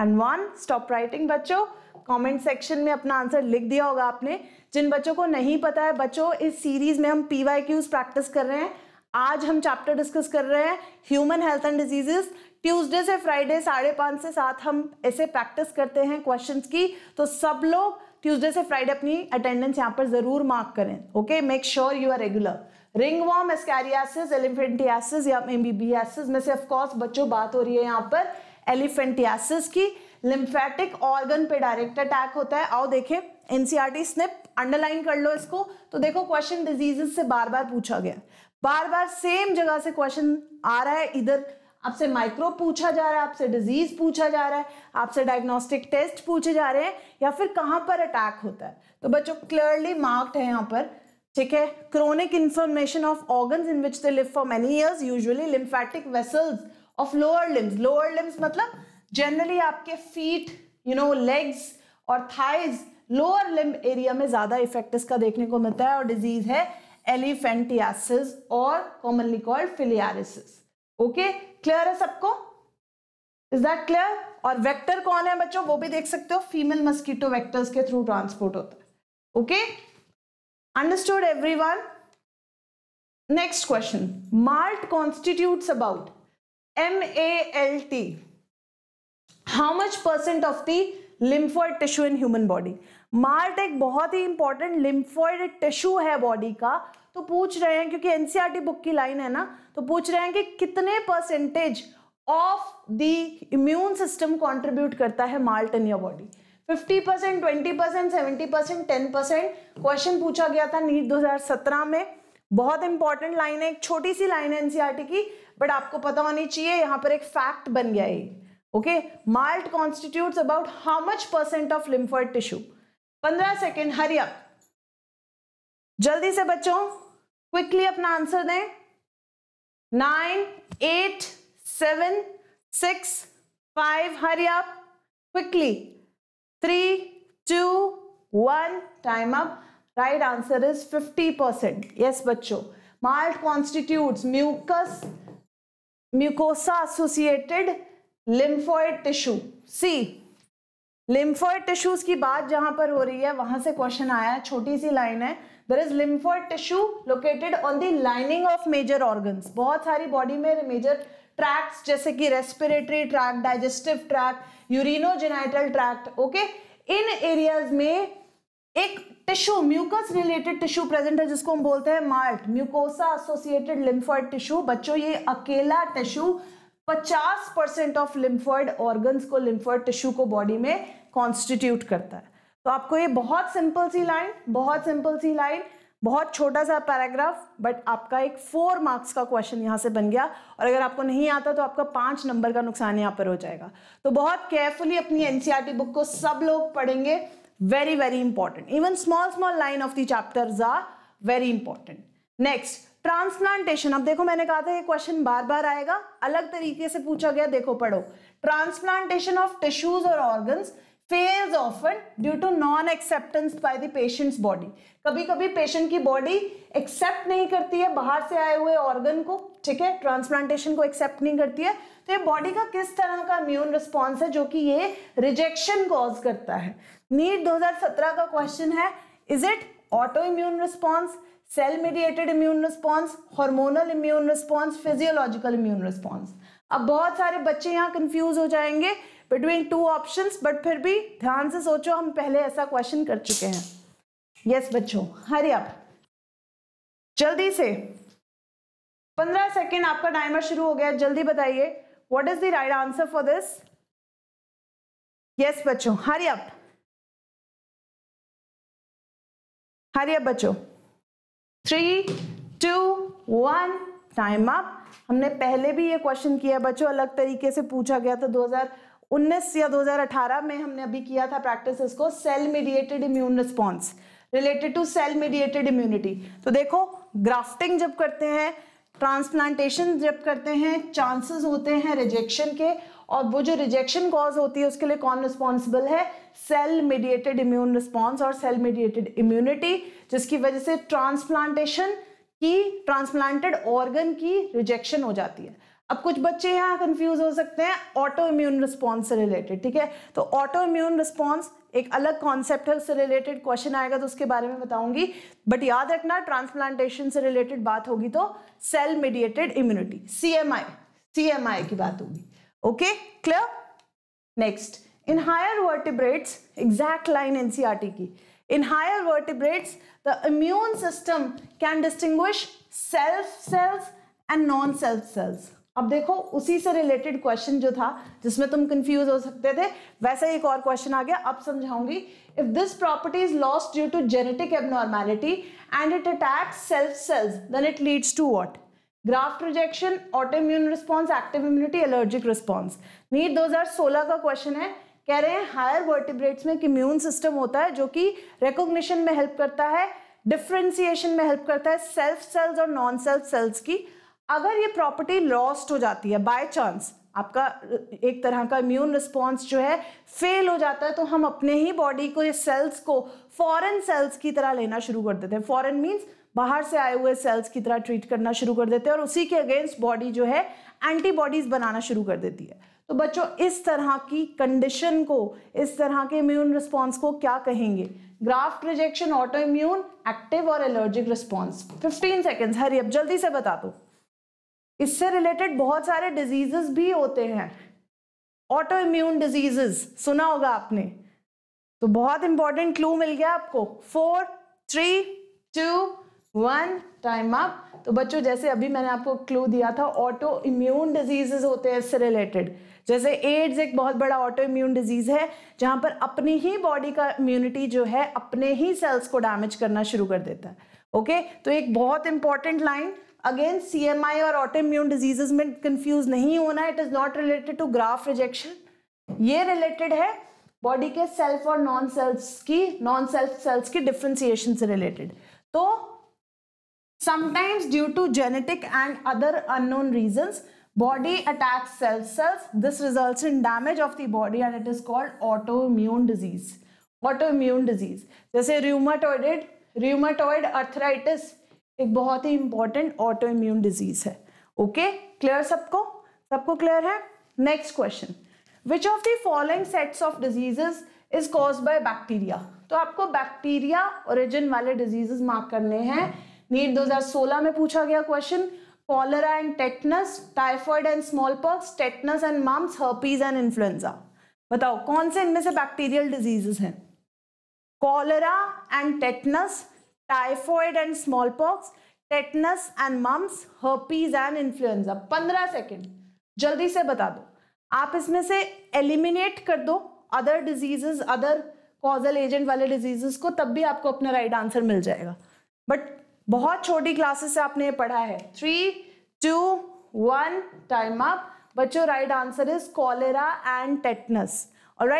and one stop writing बच्चों कमेंट सेक्शन में अपना आंसर लिख दिया होगा आपने जिन बच्चों को नहीं पता है बच्चों इस सीरीज में हम पी वाई क्यूज प्रैक्टिस कर रहे हैं आज हम चैप्टर डिस्कस कर रहे हैं human health and diseases Tuesday से फ्राइडे साढ़े पाँच से सात हम ऐसे प्रैक्टिस करते हैं क्वेश्चंस की तो सब लोग ट्यूसडे से फ्राइडे अपनी अटेंडेंस यहाँ पर जरूर मार्क करें okay make sure you are regular ringworm ascariasis elephantiasis या एमबीबीएसिस में से ऑफकोर्स बच्चों बात हो रही है यहाँ पर एलिफेंटियासिस की लिम्फेटिक ऑर्गन पे डायरेक्ट अटैक होता है आओ देखें एनसीआरटी स्निप अंडरलाइन कर लो इसको तो देखो क्वेश्चन डिजीजेस से बार बार पूछा गया बार बार सेम जगह से क्वेश्चन आ रहा है इधर आपसे माइक्रो पूछा जा रहा है आपसे डिजीज पूछा जा रहा है आपसे डायग्नोस्टिक टेस्ट पूछे जा रहे हैं या फिर कहाँ पर अटैक होता है तो बच्चों क्लियरली मार्क्ड है यहाँ पर ठीक है chronic information of organ in which they live for many years usually lymphatic vessels of lower limbs lower limbs मतलब जनरली आपके फीट यू नो लेग्स और थाइज लोअर लिम एरिया में ज्यादा इफेक्ट इसका देखने को मिलता है और डिजीज है एलिफेंटियासिस और commonly called filariasis okay clear है सबको इज दैट क्लियर और वेक्टर कौन है बच्चों वो भी देख सकते हो फीमेल मस्कीटो वेक्टर्स के थ्रू ट्रांसपोर्ट होता है okay understood everyone next question MALT constitutes about M A L T how much percent of the lymphoid tissue in human body MALT एक बहुत ही इंपॉर्टेंट लिम्फॉइड टिश्यू है बॉडी का तो पूछ रहे हैं क्योंकि एनसीआरटी बुक e की लाइन है ना तो पूछ रहे हैं कि कितने percentage of the immune system contribute करता है MALT in your body 50 percent twenty percent seventy percent ten percent question पूछा गया था नीट 2017 में बहुत इंपॉर्टेंट लाइन है एक छोटी सी लाइन है एनसीआरटी e की बट आपको पता होनी चाहिए यहाँ पर एक फैक्ट बन गया ये okay MALT constitute about how much percent of lymphoid tissue पंद्रह सेकेंड हरिया जल्दी से बच्चों क्विकली अपना आंसर दें nine eight seven six five hurry up quickly three two one time up right answer is fifty percent yes बच्चों MALT constitute mucus mucosa associated lymphoid tissue सी लिम्फोइड टिश्यूज की बात जहां पर हो रही है वहां से क्वेश्चन आया छोटी सी लाइन है there is lymphoid tissue located on the lining of major organs बहुत सारी body में major tracts जैसे कि respiratory tract digestive tract urinogenital tract okay इन areas में एक tissue mucus related tissue present है जिसको हम बोलते हैं MALT mucosa associated lymphoid tissue बच्चों ये अकेला tissue 50 percent of lymphoid organs को लिम्फॉइड टिश्यू को बॉडी में कॉन्स्टिट्यूट करता है तो आपको ये बहुत सिंपल सी लाइन बहुत सिंपल सी लाइन बहुत छोटा सा पैराग्राफ बट आपका एक फोर मार्क्स का क्वेश्चन यहाँ से बन गया और अगर आपको नहीं आता तो आपका पाँच नंबर का नुकसान यहाँ पर हो जाएगा तो बहुत केयरफुली अपनी एनसीईआरटी बुक e को सब लोग पढ़ेंगे very very important even small small line of the chapters are very important next transplantation अब देखो मैंने कहा था ये क्वेश्चन बार बार आएगा अलग तरीके से पूछा गया देखो पढ़ो ट्रांसप्लांटेशन ऑफ टिश्यूज और organs fails often due to non acceptance by the patient's body कभी कभी पेशेंट की बॉडी एक्सेप्ट नहीं करती है बाहर से आए हुए ऑर्गन को ठीक है ट्रांसप्लांटेशन को एक्सेप्ट नहीं करती है तो ये बॉडी का किस तरह का इम्यून रिस्पॉन्स है जो कि ये रिजेक्शन कॉज करता है नीट 2017 का क्वेश्चन है is it auto immune response cell mediated immune response hormonal immune response physiological immune response अब बहुत सारे बच्चे यहाँ कंफ्यूज हो जाएंगे बिटवीन टू ऑप्शन बट फिर भी ध्यान से सोचो हम पहले ऐसा क्वेश्चन कर चुके हैं यस yes, बच्चों हरे आप जल्दी से पंद्रह सेकेंड आपका टाइमर शुरू हो गया जल्दी बताइए what is the right answer for this yes बच्चों हरे अप हरे अप बच्चों three two one time up हमने पहले भी ये क्वेश्चन किया बच्चों अलग तरीके से पूछा गया था 2019 या 2018 में हमने अभी किया था प्रैक्टिस इसको cell mediated immune response related to cell mediated immunity तो देखो ग्राफ्टिंग जब करते हैं ट्रांसप्लांटेशन जब करते हैं चांसेस होते हैं रिजेक्शन के और वो जो रिजेक्शन कॉज होती है उसके लिए कौन रिस्पॉन्सिबल है सेल मीडिएटेड इम्यून रिस्पॉन्स और सेल मीडिएटेड इम्यूनिटी जिसकी वजह से ट्रांसप्लांटेशन की ट्रांसप्लांटेड ऑर्गन की रिजेक्शन हो जाती है अब कुछ बच्चे यहाँ कंफ्यूज हो सकते हैं ऑटो इम्यून रिस्पॉन्स से रिलेटेड ठीक है तो ऑटो इम्यून रिस्पॉन्स एक अलग कॉन्सेप्ट है उससे रिलेटेड क्वेश्चन आएगा तो उसके बारे में बताऊंगी बट याद रखना ट्रांसप्लांटेशन से रिलेटेड बात होगी तो cell mediated immunity C M I C M I की बात होगी okay clear next in higher vertebrates exact line NCERT की in higher vertebrates the immune system can distinguish self cells and non self cells अब देखो उसी से रिलेटेड क्वेश्चन जो था जिसमें तुम कंफ्यूज हो सकते थे वैसे एक और क्वेश्चन आ गया अब समझाऊंगी if this property is lost due to genetic abnormality and it attacks self cells then it leads to what graft rejection auto immune response active immunity allergic response NEET दो का क्वेश्चन है कह रहे हैं हायर वर्टिब्रेट्स में एक इम्यून सिस्टम होता है जो कि रिकोग्निशन में हेल्प करता है डिफ्रेंसिएशन में हेल्प करता है सेल्फ सेल्स और नॉन सेल्फ सेल्स की अगर ये प्रॉपर्टी लॉस्ट हो जाती है बाय चांस आपका एक तरह का इम्यून रिस्पॉन्स जो है फेल हो जाता है तो हम अपने ही बॉडी को ये सेल्स को फॉरेन सेल्स की तरह लेना शुरू कर देते हैं फॉरेन मीन्स बाहर से आए हुए सेल्स की तरह ट्रीट करना शुरू कर देते हैं और उसी के अगेंस्ट बॉडी जो है एंटीबॉडीज बनाना शुरू कर देती है तो बच्चों इस तरह की कंडीशन को इस तरह के इम्यून रिस्पॉन्स को क्या कहेंगे graft rejection auto immune active और allergic response fifteen seconds hurry अब जल्दी से बता दो इससे रिलेटेड बहुत सारे डिजीजेस भी होते हैं ऑटो इम्यून डिजीजेस सुना होगा आपने तो बहुत इंपॉर्टेंट क्लू मिल गया आपको four three two one time up तो बच्चों जैसे अभी मैंने आपको क्लू दिया था ऑटो इम्यून डिजीजेस होते हैं इससे रिलेटेड जैसे एड्स एक बहुत बड़ा ऑटो इम्यून डिजीज है जहां पर अपनी ही बॉडी का इम्यूनिटी जो है अपने ही सेल्स को डैमेज करना शुरू कर देता है ओके तो एक बहुत इंपॉर्टेंट लाइन अगेन सी और ऑटोम्यून डिजीजेज में कंफ्यूज नहीं होना it is not related to graft rejection ये रिलेटेड है बॉडी के सेल्फ और नॉन सेल्स की नॉन सेल्फ सेल्स की डिफ्रेंसिएशन से रिलेटेड तो sometimes due to genetic and other unknown reasons body attacks cell cells this results in damage of the body and it is called autoimmune disease autoimmune disease जैसे rheumatoid rheumatoid arthritis एक बहुत ही इंपॉर्टेंट ऑटो इम्यून डिजीज है ओके क्लियर सबको सबको क्लियर है next question which of following sets of diseases is cause by bacteria तो आपको बैक्टीरिया ओरिजिन वाले डिजीजेस मार्क करने हैं नीट 2016 में पूछा गया question cholera and tetanus typhoid and small pox tetanus and mumps herpes and influenza बताओ कौन से इनमें से बैक्टीरियल डिजीजेस हैं cholera and tetanus typhoid and small pox tetanus and mumps herpes and influenza पंद्रह सेकेंड जल्दी से बता दो आप इसमें से एलिमिनेट कर दो other diseases other causal agent वाले डिजीजेस को तब भी आपको अपना राइट आंसर मिल जाएगा बट बहुत छोटी क्लासेस से आपने ये पढ़ा है three two one time up बच्चों right answer is cholera and tetanus और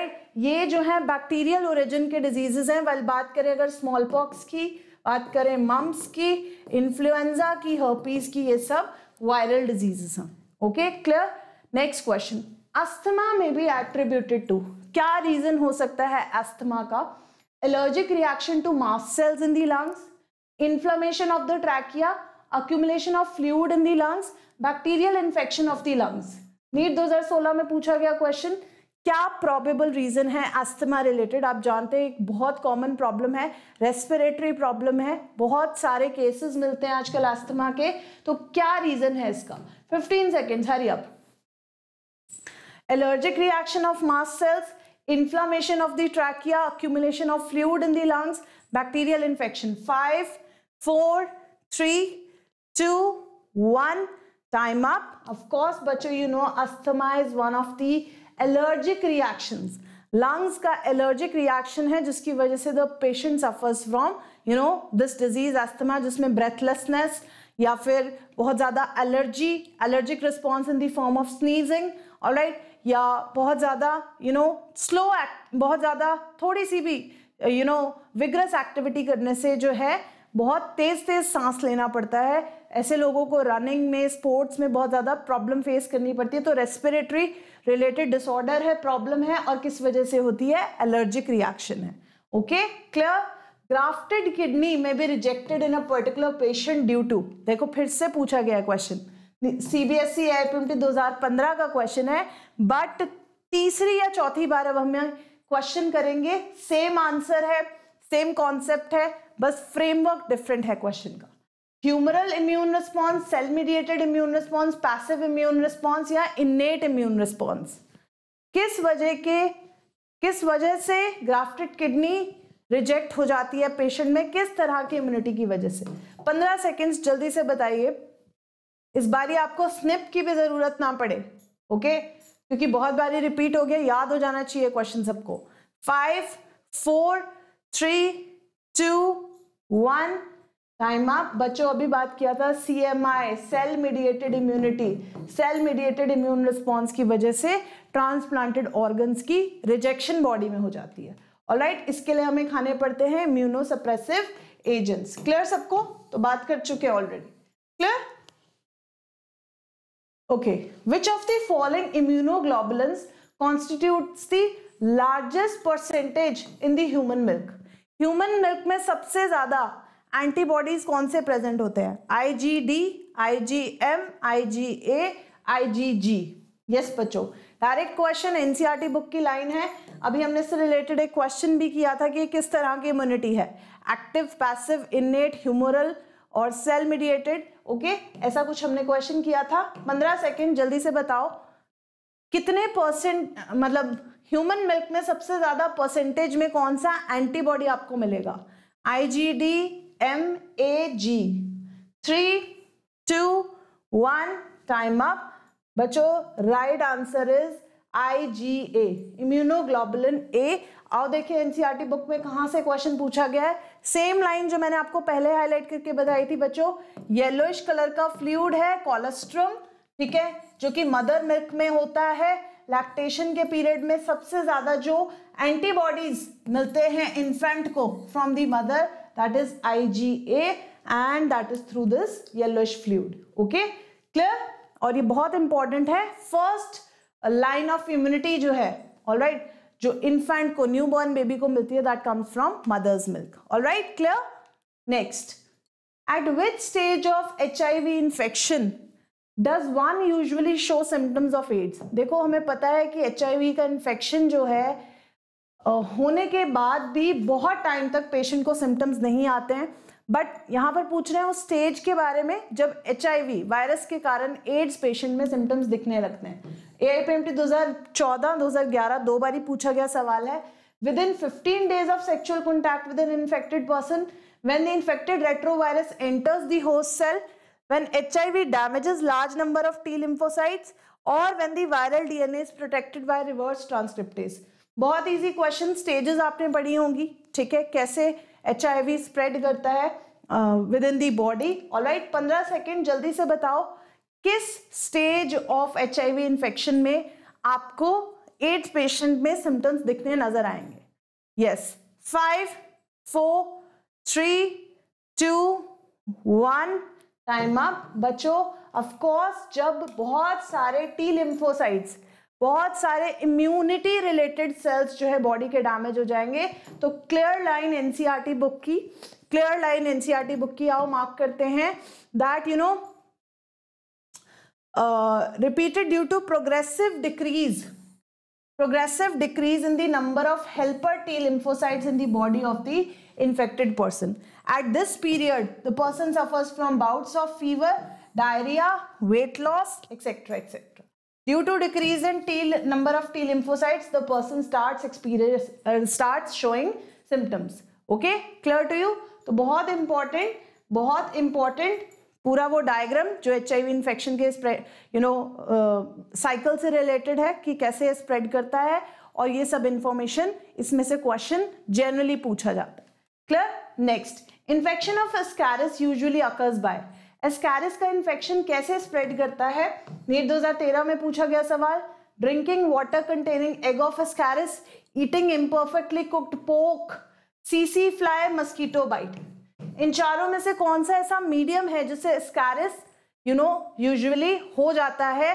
ये जो है बैक्टीरियल ओरिजिन के डिजीजेज हैं वाल बात करें अगर स्मॉल पॉक्स की बात करें मम्स की इन्फ्लुएंजा की हर्पीज की ये सब वायरल डिजीजेस हैं okay clear next question asthma में भी एट्रीब्यूटेड टू क्या रीजन हो सकता है अस्थमा का allergic reaction to mast cells in the lungs inflammation of the trachea accumulation of fluid in the lungs bacterial infection of the lungs NEET 2016 में पूछा गया क्वेश्चन क्या प्रॉबेबल रीजन है अस्थमा रिलेटेड आप जानते हैं एक बहुत कॉमन प्रॉब्लम है रेस्पिरेटरी प्रॉब्लम है बहुत सारे केसेस मिलते हैं आजकल अस्थमा के तो क्या रीजन है इसका फिफ्टीन सेकेंड हरी अब allergic reaction of mast cells inflammation of trachea trachea accumulation of fluid in the lungs bacterial infection five four three two one time up of course you know asthma is one of the allergic reactions lungs का एलर्जिक रिएक्शन है जिसकी वजह से the patient suffers from you know this disease asthma जिसमें ब्रेथलेसनेस या फिर बहुत ज़्यादा allergy allergic response in the form of sneezing और या बहुत ज़्यादा यू नो स्लो एक्ट बहुत ज़्यादा थोड़ी सी भी यू नो विग्रस एक्टिविटी करने से जो है बहुत तेज़ तेज़ सांस लेना पड़ता है ऐसे लोगों को रनिंग में स्पोर्ट्स में बहुत ज़्यादा प्रॉब्लम फेस करनी पड़ती है तो रेस्पिरेटरी रिलेटेड डिसऑर्डर है प्रॉब्लम है और किस वजह से होती है एलर्जिक रिएक्शन है ओके क्लियर ग्राफ्टेड किडनी में be rejected in a particular patient due to देखो फिर से पूछा गया क्वेश्चन सीबीएसई हजार पंद्रह का क्वेश्चन है बट तीसरी या चौथी बार अब हमें क्वेश्चन करेंगे सेम आंसर है सेम कॉन्सेप्ट है बस फ्रेमवर्क डिफरेंट है क्वेश्चन का humoral immune response cell mediated immune response passive immune response या इन्नेट इम्यून रिस्पॉन्स किस वजह के किस वजह से ग्राफ्टेड किडनी रिजेक्ट हो जाती है पेशेंट में किस तरह की इम्यूनिटी की वजह से पंद्रह सेकेंड्स जल्दी से बताइए इस बारी आपको स्निप की भी ज़रूरत ना पड़े ओके क्योंकि बहुत बारी रिपीट हो गया याद हो जाना चाहिए क्वेश्चन सबको five four three two one time आप बच्चों अभी बात किया था C M I cell mediated immunity cell mediated immune response की वजह से ट्रांसप्लांटेड ऑर्गन्स की रिजेक्शन बॉडी में हो जाती है और right, इसके लिए हमें खाने पड़ते हैं इम्यूनो सप्रेसिव एजेंट्स क्लियर सबको तो बात कर चुके already clear okay which of the following immunoglobulins constitute the largest percentage in the human milk human में सबसे ज्यादा एंटीबॉडीज कौन से प्रेजेंट होते हैं I G D I G M I G A I G G yes बच्चो डायरेक्ट क्वेश्चन एनसीईआरटी बुक की लाइन है अभी हमने इससे रिलेटेड एक क्वेश्चन भी किया था कि किस तरह की इम्यूनिटी है एक्टिव पैसिव इननेट ह्यूमरल और सेल मीडिएटेड ओके ऐसा कुछ हमने क्वेश्चन किया था पंद्रह सेकेंड जल्दी से बताओ कितने परसेंट मतलब ह्यूमन मिल्क में सबसे ज़्यादा परसेंटेज में कौन सा एंटीबॉडी आपको मिलेगा I G D M A G three two one time up बच्चों right answer is I G A immunoglobulin A आओ देखिए एनसीईआरटी बुक e में कहां से क्वेश्चन पूछा गया है सेम लाइन जो मैंने आपको पहले हाईलाइट करके बताई थी बच्चों येलोइश कलर का फ्लूड है कोलेस्ट्रम ठीक है जो कि मदर मिल्क में होता है लैक्टेशन के पीरियड में सबसे ज़्यादा जो एंटीबॉडीज मिलते हैं इन्फेंट को from the mother that is IgA and that is through this yellowish fluid okay clear और ये बहुत इंपॉर्टेंट है फर्स्ट लाइन ऑफ इम्यूनिटी जो है ऑल राइट right? जो इन्फेंट को न्यू बॉर्न बेबी को मिलती है that comes from mother's milk all right clear next at which stage of H I V infection does one usually show symptoms of AIDS देखो हमें पता है कि एच का इन्फेक्शन जो है होने के बाद भी बहुत टाइम तक पेशेंट को सिम्टम्स नहीं आते हैं बट यहाँ पर पूछ रहे हैं उस स्टेज के बारे में जब एच वायरस के कारण एड्स पेशेंट में सिम्टम्स दिखने लगते हैं A I P M T दो हज़ार चौदह दो हज़ार ग्यारह दो बार ही पूछा गया सवाल है within fifteen days of sexual contact with an infected person when the infected virus enters the host cell when H I V HIV large number of of T और when the viral D N is protected by reverse transcriptase बहुत इजी क्वेश्चन स्टेजेस आपने पढ़ी होंगी ठीक है कैसे एच स्प्रेड करता है within the body all right पंद्रह सेकेंड जल्दी से बताओ किस स्टेज ऑफ एच इन्फेक्शन में आपको एट पेशेंट में सिम्टम्स दिखने नजर आएंगे yes five four three two one time up बचो ऑफकोर्स जब बहुत सारे टी लिम्फोसाइट्स बहुत सारे इम्यूनिटी रिलेटेड सेल्स जो है बॉडी के डैमेज हो जाएंगे तो क्लियर लाइन एनसीआर बुक की क्लियर लाइन एनसीआर बुक की आओ मार्क करते हैं that you know repeated due to progressive decrease progressive decrease in the number of helper T lymphocytes in the body of the infected person at this period the person suffers from bouts of fever diarrhoea weight loss etcetera etcetera Due to decrease in T number of T lymphocytes, the person starts experience uh, starts showing symptoms. Okay clear to you तो बहुत इंपॉर्टेंट बहुत इंपॉर्टेंट पूरा वो डायग्राम जो एच आई वी इन्फेक्शन के स्प्रेड यू नो साइकिल से रिलेटेड है कि कैसे स्प्रेड करता है और ये सब इंफॉर्मेशन इसमें से क्वेश्चन जनरली पूछा जाता है clear next infection of ascaris usually occurs by ascaris का इन्फेक्शन कैसे स्प्रेड करता है नीट 2013 में पूछा गया सवाल drinking water containing egg of ascaris eating imperfectly cooked pork सीसी फ्लाई मस्कीटो बाइट इन चारों में से कौन सा ऐसा मीडियम है जिससे स्कैरिस यू नो यूजुअली हो जाता है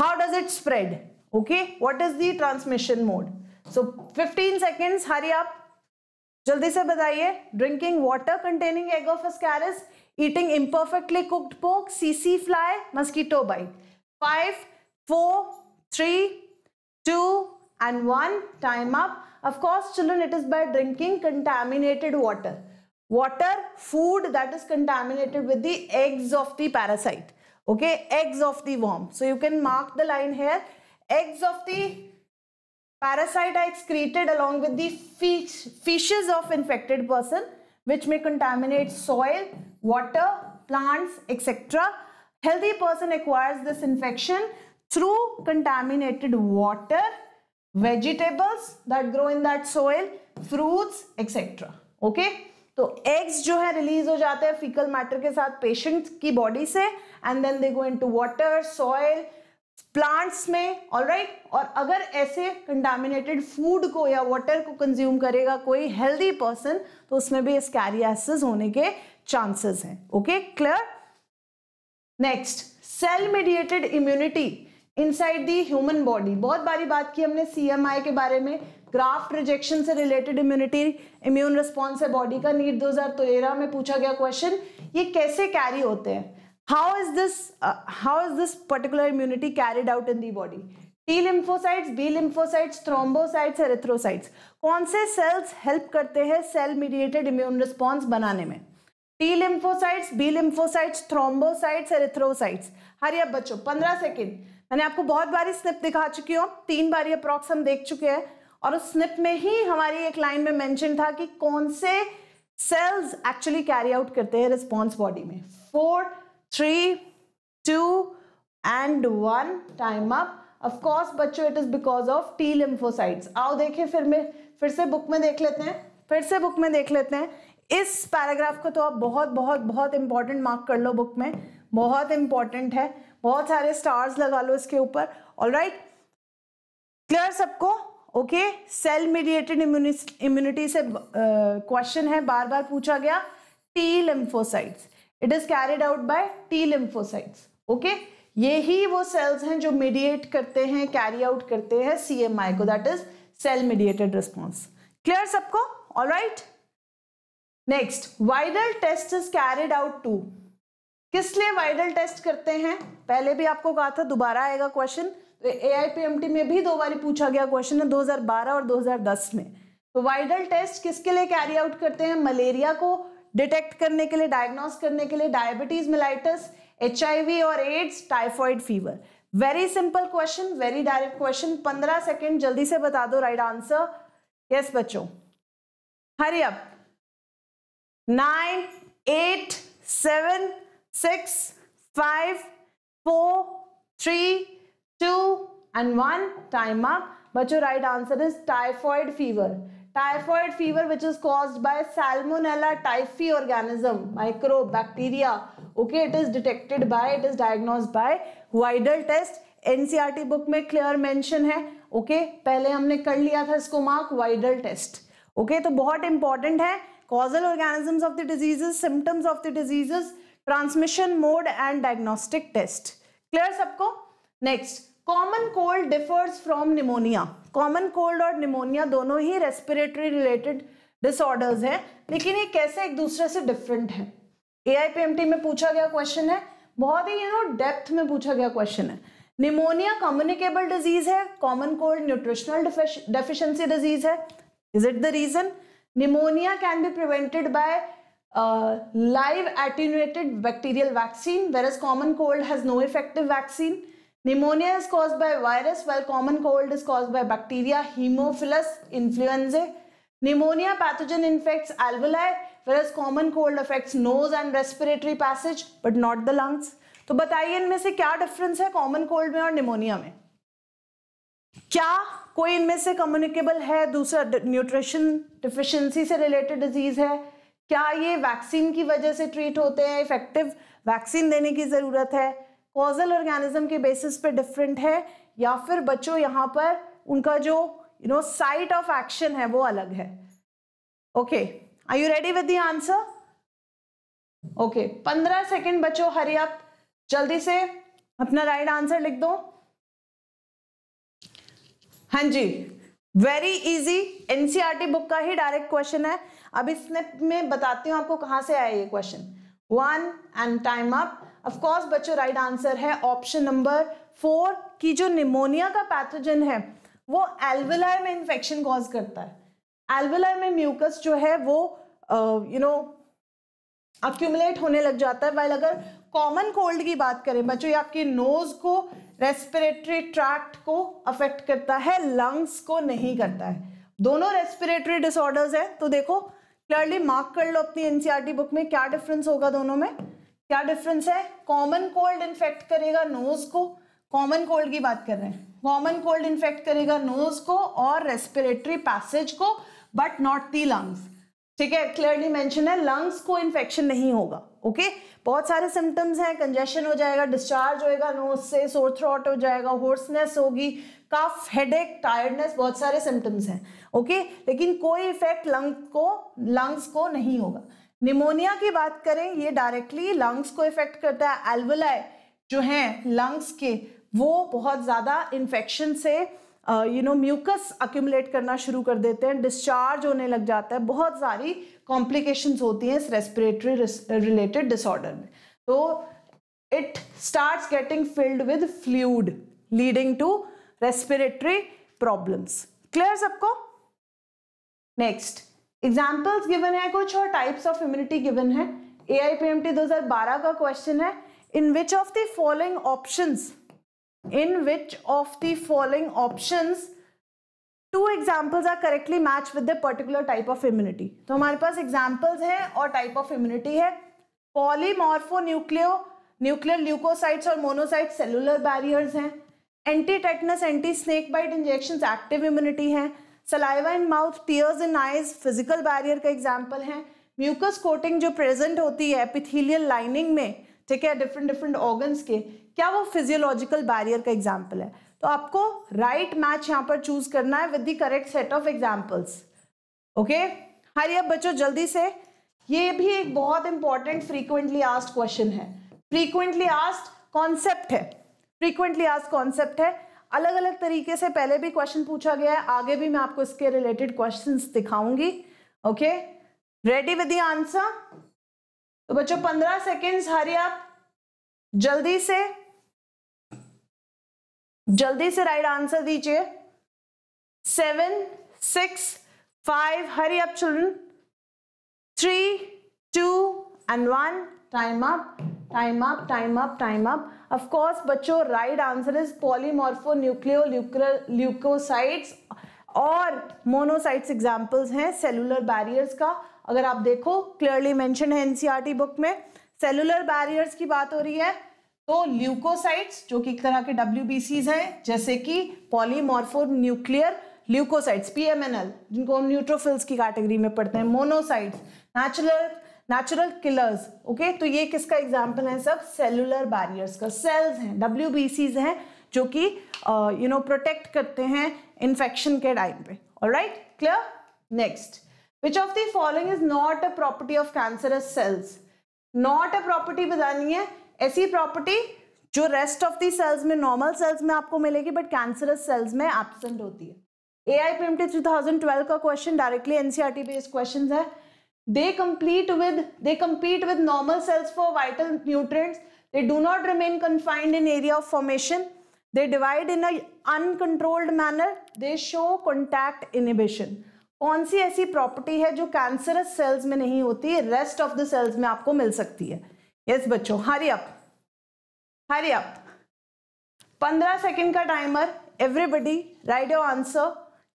how does it spread okay what is the transmission mode so 15 seconds hurry आप जल्दी से बताइए drinking water containing egg of ascaris eating imperfectly cooked pork सीसी fly mosquito bite five four three two and one time up of course children it is by drinking contaminated water water food that is contaminated with the eggs of the parasite okay eggs of the worm so you can mark the line here eggs of the Parasite are excreted along with the feces of infected person which may contaminate soil, water, plants, etc. Healthy person acquires this infection through contaminated water, vegetables that grow in that soil, fruits, etc. Okay? So eggs, जो है रिलीज हो जाते हैं फीकल मैटर के साथ पेशेंट की बॉडी से एंड देन दे प्लांट्स में ऑल राइट right? और अगर ऐसे कंटामिनेटेड फूड को या वाटर को कंज्यूम करेगा कोई हेल्दी पर्सन तो उसमें भी स्कैरियासिस होने के चांसेस हैं okay clear next cell mediated immunity inside the human body बहुत बारी बात की हमने सीएमआई के बारे में ग्राफ्ट रिजेक्शन से रिलेटेड इम्यूनिटी इम्यून रिस्पॉन्स है बॉडी का नीट 2013 में पूछा गया क्वेश्चन ये कैसे कैरी होते हैं how is this uh, how is this particular immunity carried out in the body T lymphocytes B lymphocytes thrombocytes erythrocytes कौन से सेल्स हेल्प करते हैं सेल मीडिएटेड इम्यून रिस्पॉन्स बनाने में T lymphocytes B lymphocytes thrombocytes erythrocytes hurry अब बच्चों पंद्रह सेकेंड मैंने आपको बहुत बारी स्निप दिखा चुकी हूँ तीन बारी अप्रॉक्स हम देख चुके हैं और उस स्निप में ही हमारी एक लाइन में मैंशन था कि कौन से सेल्स एक्चुअली कैरी आउट करते हैं रिस्पॉन्स बॉडी में four three two and one time up of course बच्चों it is because of T lymphocytes आओ देखिए फिर में फिर से बुक में देख लेते हैं फिर से बुक में देख लेते हैं इस पैराग्राफ को तो आप बहुत बहुत बहुत इंपॉर्टेंट मार्क कर लो बुक में बहुत इंपॉर्टेंट है बहुत सारे स्टार्स लगा लो इसके ऊपर ऑल राइट क्लियर सबको ओके सेल मीडिएटेड इम्यूनिटी से क्वेश्चन uh, है बार बार पूछा गया T lymphocytes it is carried out by T lymphocytes okay ये ही वो सेल्स हैं जो मीडिएट करते हैं कैरी आउट करते हैं सी एम आई को that is cell mediated response clear सबको all right next Widal test is carried out to किस लिए वाइडल टेस्ट करते हैं पहले भी आपको कहा था दोबारा आएगा क्वेश्चन तो ए में भी दो बार पूछा गया क्वेश्चन है 2012 और 2010 में तो वाइडल टेस्ट किसके लिए कैरी आउट करते हैं मलेरिया को डिटेक्ट करने के लिए डायग्नोस करने के लिए डायबिटीज मिलाइटस एच और AIDS typhoid fever very simple question very direct question पंद्रह सेकेंड जल्दी से बता दो राइट आंसर यस बच्चो हरी अब nine eight seven six five four three two and one time up बच्चों right answer is typhoid fever typhoid fever which is caused by salmonella typhi organism micro bacteria okay it is detected by it is diagnosed by Widal test NCERT book में क्लियर मेंशन है ओके okay? पहले हमने कर लिया था इसको मार्क वाइडल टेस्ट ओके तो बहुत इंपॉर्टेंट है causal organisms of the diseases symptoms of the diseases transmission mode and diagnostic test clear सबको next common cold differs from pneumonia common cold और निमोनिया दोनों ही रेस्पिरेटरी रिलेटेड डिसऑर्डर्स हैं लेकिन ये कैसे एक दूसरे से डिफरेंट है ए में पूछा गया क्वेश्चन है बहुत ही यू नो डेप्थ में पूछा गया क्वेश्चन है निमोनिया कम्युनिकेबल डिजीज है common cold nutritional deficiency disease है is it the reason pneumonia can be prevented by live live bacterial vaccine where whereas common cold has no effective vaccine Pneumonia is caused by virus while common cold is caused by bacteria Haemophilus influenzae. Pneumonia pathogen infects alveoli whereas common cold affects nose and respiratory passage but not the lungs. तो बताइए इनमें से क्या डिफरेंस है कॉमन कोल्ड में और निमोनिया में क्या कोई इनमें से कम्युनिकेबल है दूसरा न्यूट्रिशन डिफिशियंसी से रिलेटेड डिजीज है क्या ये वैक्सीन की वजह से ट्रीट होते हैं इफेक्टिव वैक्सीन देने की ज़रूरत है कॉजल ऑर्गेनिज्म के बेसिस पे डिफरेंट है या फिर बच्चों यहाँ पर उनका जो you know site of action है वो अलग है okay I you ready with the answer okay पंद्रह सेकेंड बच्चों हरी आप जल्दी से अपना राइट आंसर लिख दो हाँ जी वेरी इजी एनसीईआरटी बुक का ही डायरेक्ट क्वेश्चन है अब इसमें मैं बताती हूँ आपको कहाँ से आया ये question one and time up of course बच्चों राइट आंसर है ऑप्शन नंबर फोर कि जो निमोनिया का पैथोजन है वो एल्वेलाई में इन्फेक्शन कॉज करता है एल्वेलाई में म्यूकस जो है वो यू नो अक्यूमुलेट होने लग जाता है वाइल अगर कॉमन कोल्ड की बात करें बच्चों ये आपके नोज को रेस्पिरेटरी ट्रैक्ट को अफेक्ट करता है लंग्स को नहीं करता है दोनों रेस्पिरेटरी डिसऑर्डर्स हैं तो देखो क्लियरली मार्क कर लो अपनी एनसीईआरटी बुक e में क्या डिफरेंस होगा दोनों में क्या डिफरेंस है कॉमन कोल्ड इन्फेक्ट करेगा नोज को कॉमन कोल्ड की बात कर रहे हैं कॉमन कोल्ड इन्फेक्ट करेगा नोज को और रेस्पिरेटरी पैसेज को बट नॉट दी लंग्स ठीक है क्लियरली मेंशन है लंग्स को इन्फेक्शन नहीं होगा ओके okay? बहुत सारे सिम्टम्स हैं कंजेशन हो जाएगा डिस्चार्ज होएगा नोज से सोर थ्रॉट हो जाएगा होर्सनेस होगी कफ हेडेक टायर्डनेस बहुत सारे सिम्टम्स हैं ओके okay? लेकिन कोई इफेक्ट लंग को लंग्स को नहीं होगा निमोनिया की बात करें ये डायरेक्टली लंग्स को इफेक्ट करता है एल्वलाय जो हैं लंग्स के वो बहुत ज़्यादा इन्फेक्शन से यू नो म्यूकस अक्यूमुलेट करना शुरू कर देते हैं डिस्चार्ज होने लग जाता है बहुत सारी कॉम्प्लिकेशंस होती हैं इस रेस्पिरेटरी रिलेटेड डिसऑर्डर में तो it start getting filled with fluid leading to respiratory problems clear सबको नेक्स्ट एग्जाम्पल्स गिवन है कुछ और टाइप्स ऑफ इम्यूनिटी गिवन है A I P M T दो हजार बारह का क्वेश्चन है in which of the following option in which of the following option two examples are correctly match with the particular type of immunity तो हमारे पास एग्जाम्पल्स हैं और टाइप ऑफ इम्यूनिटी है पॉलीमॉर्फो न्यूक्लियो न्यूक्लियर ल्यूकोसाइट्स और मोनोसाइट सेलुलर बैरियर्स हैं anti tetanus anti snake bite injection active immunity है saliva in mouth tears in eyes physical barrier का एग्जाम्पल है म्यूकस कोटिंग जो प्रेजेंट होती है एपिथीलियल लाइनिंग में ठीक है डिफरेंट डिफरेंट ऑर्गन्स के क्या वो फिजियोलॉजिकल बैरियर का एग्जाम्पल है तो आपको राइट right मैच यहाँ पर चूज करना है with the correct set of examples okay hurry अब बच्चों जल्दी से ये भी एक बहुत इंपॉर्टेंट फ्रीक्वेंटली आस्ट क्वेश्चन है फ्रीक्वेंटली आस्ट कॉन्सेप्ट है फ्रीक्वेंटली आस्ट कॉन्सेप्ट है अलग अलग तरीके से पहले भी क्वेश्चन पूछा गया है आगे भी मैं आपको इसके रिलेटेड क्वेश्चन दिखाऊंगी okay ready with the answer तो बच्चों पंद्रह सेकेंड्स हरी आप जल्दी से जल्दी से राइट आंसर दीजिए seven six five hurry up children three two and one time up time up time up time up of course बच्चों right answer is polymorphonuclear leukocytes और मोनोसाइट्स एग्जांपल्स हैं सेलुलर बैरियर्स का अगर आप देखो क्लियरली मेंशन है एनसीईआरटी बुक e में सेलुलर बैरियर्स की बात हो रही है तो ल्यूकोसाइट्स जो कि एक तरह के डब्ल्यू हैं जैसे कि पॉलीमॉर्फो न्यूक्लियर ल्यूकोसाइट्स पी जिनको हम न्यूट्रोफिल्स की कैटेगरी में पढ़ते हैं monocytes natural natural killers okay तो ये किसका एग्जाम्पल है सब सेलुलर बैरियर्स का सेल्स हैं डब्ल्यू हैं जो कि यू नो प्रोटेक्ट करते हैं इन्फेक्शन के टाइम पे right clear next which of the following is not a property of cancerous cells not a property बतानी है ऐसी प्रॉपर्टी जो रेस्ट ऑफ दी सेल्स में नॉर्मल सेल्स में आपको मिलेगी बट कैंसरस सेल्स में एबसेंट होती है A I P M T three thousand twelve का question directly NCERT based question है they complete with they compete with normal cells for vital nutrients they do not remain confined in area of formation they divide in a uncontrolled manner they show contact inhibition कौन सी ऐसी प्रॉपर्टी है जो कैंसरस सेल्स में नहीं होती रेस्ट ऑफ द सेल्स में आपको मिल सकती है यस yes, बच्चों हरी अप हरी अप पंद्रह सेकंड का timer everybody write your answer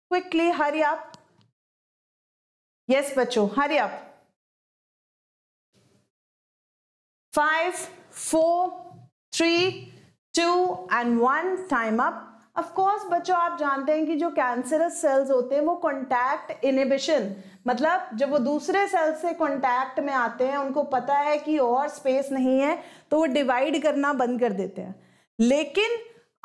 quickly hurry up yes बच्चों hurry up. Five four three two and one time up of course बच्चों आप जानते हैं कि जो कैंसरस सेल्स होते हैं वो कॉन्टैक्ट इनिबिशन मतलब जब वो दूसरे सेल से कॉन्टैक्ट में आते हैं उनको पता है कि और स्पेस नहीं है तो वो डिवाइड करना बंद कर देते हैं लेकिन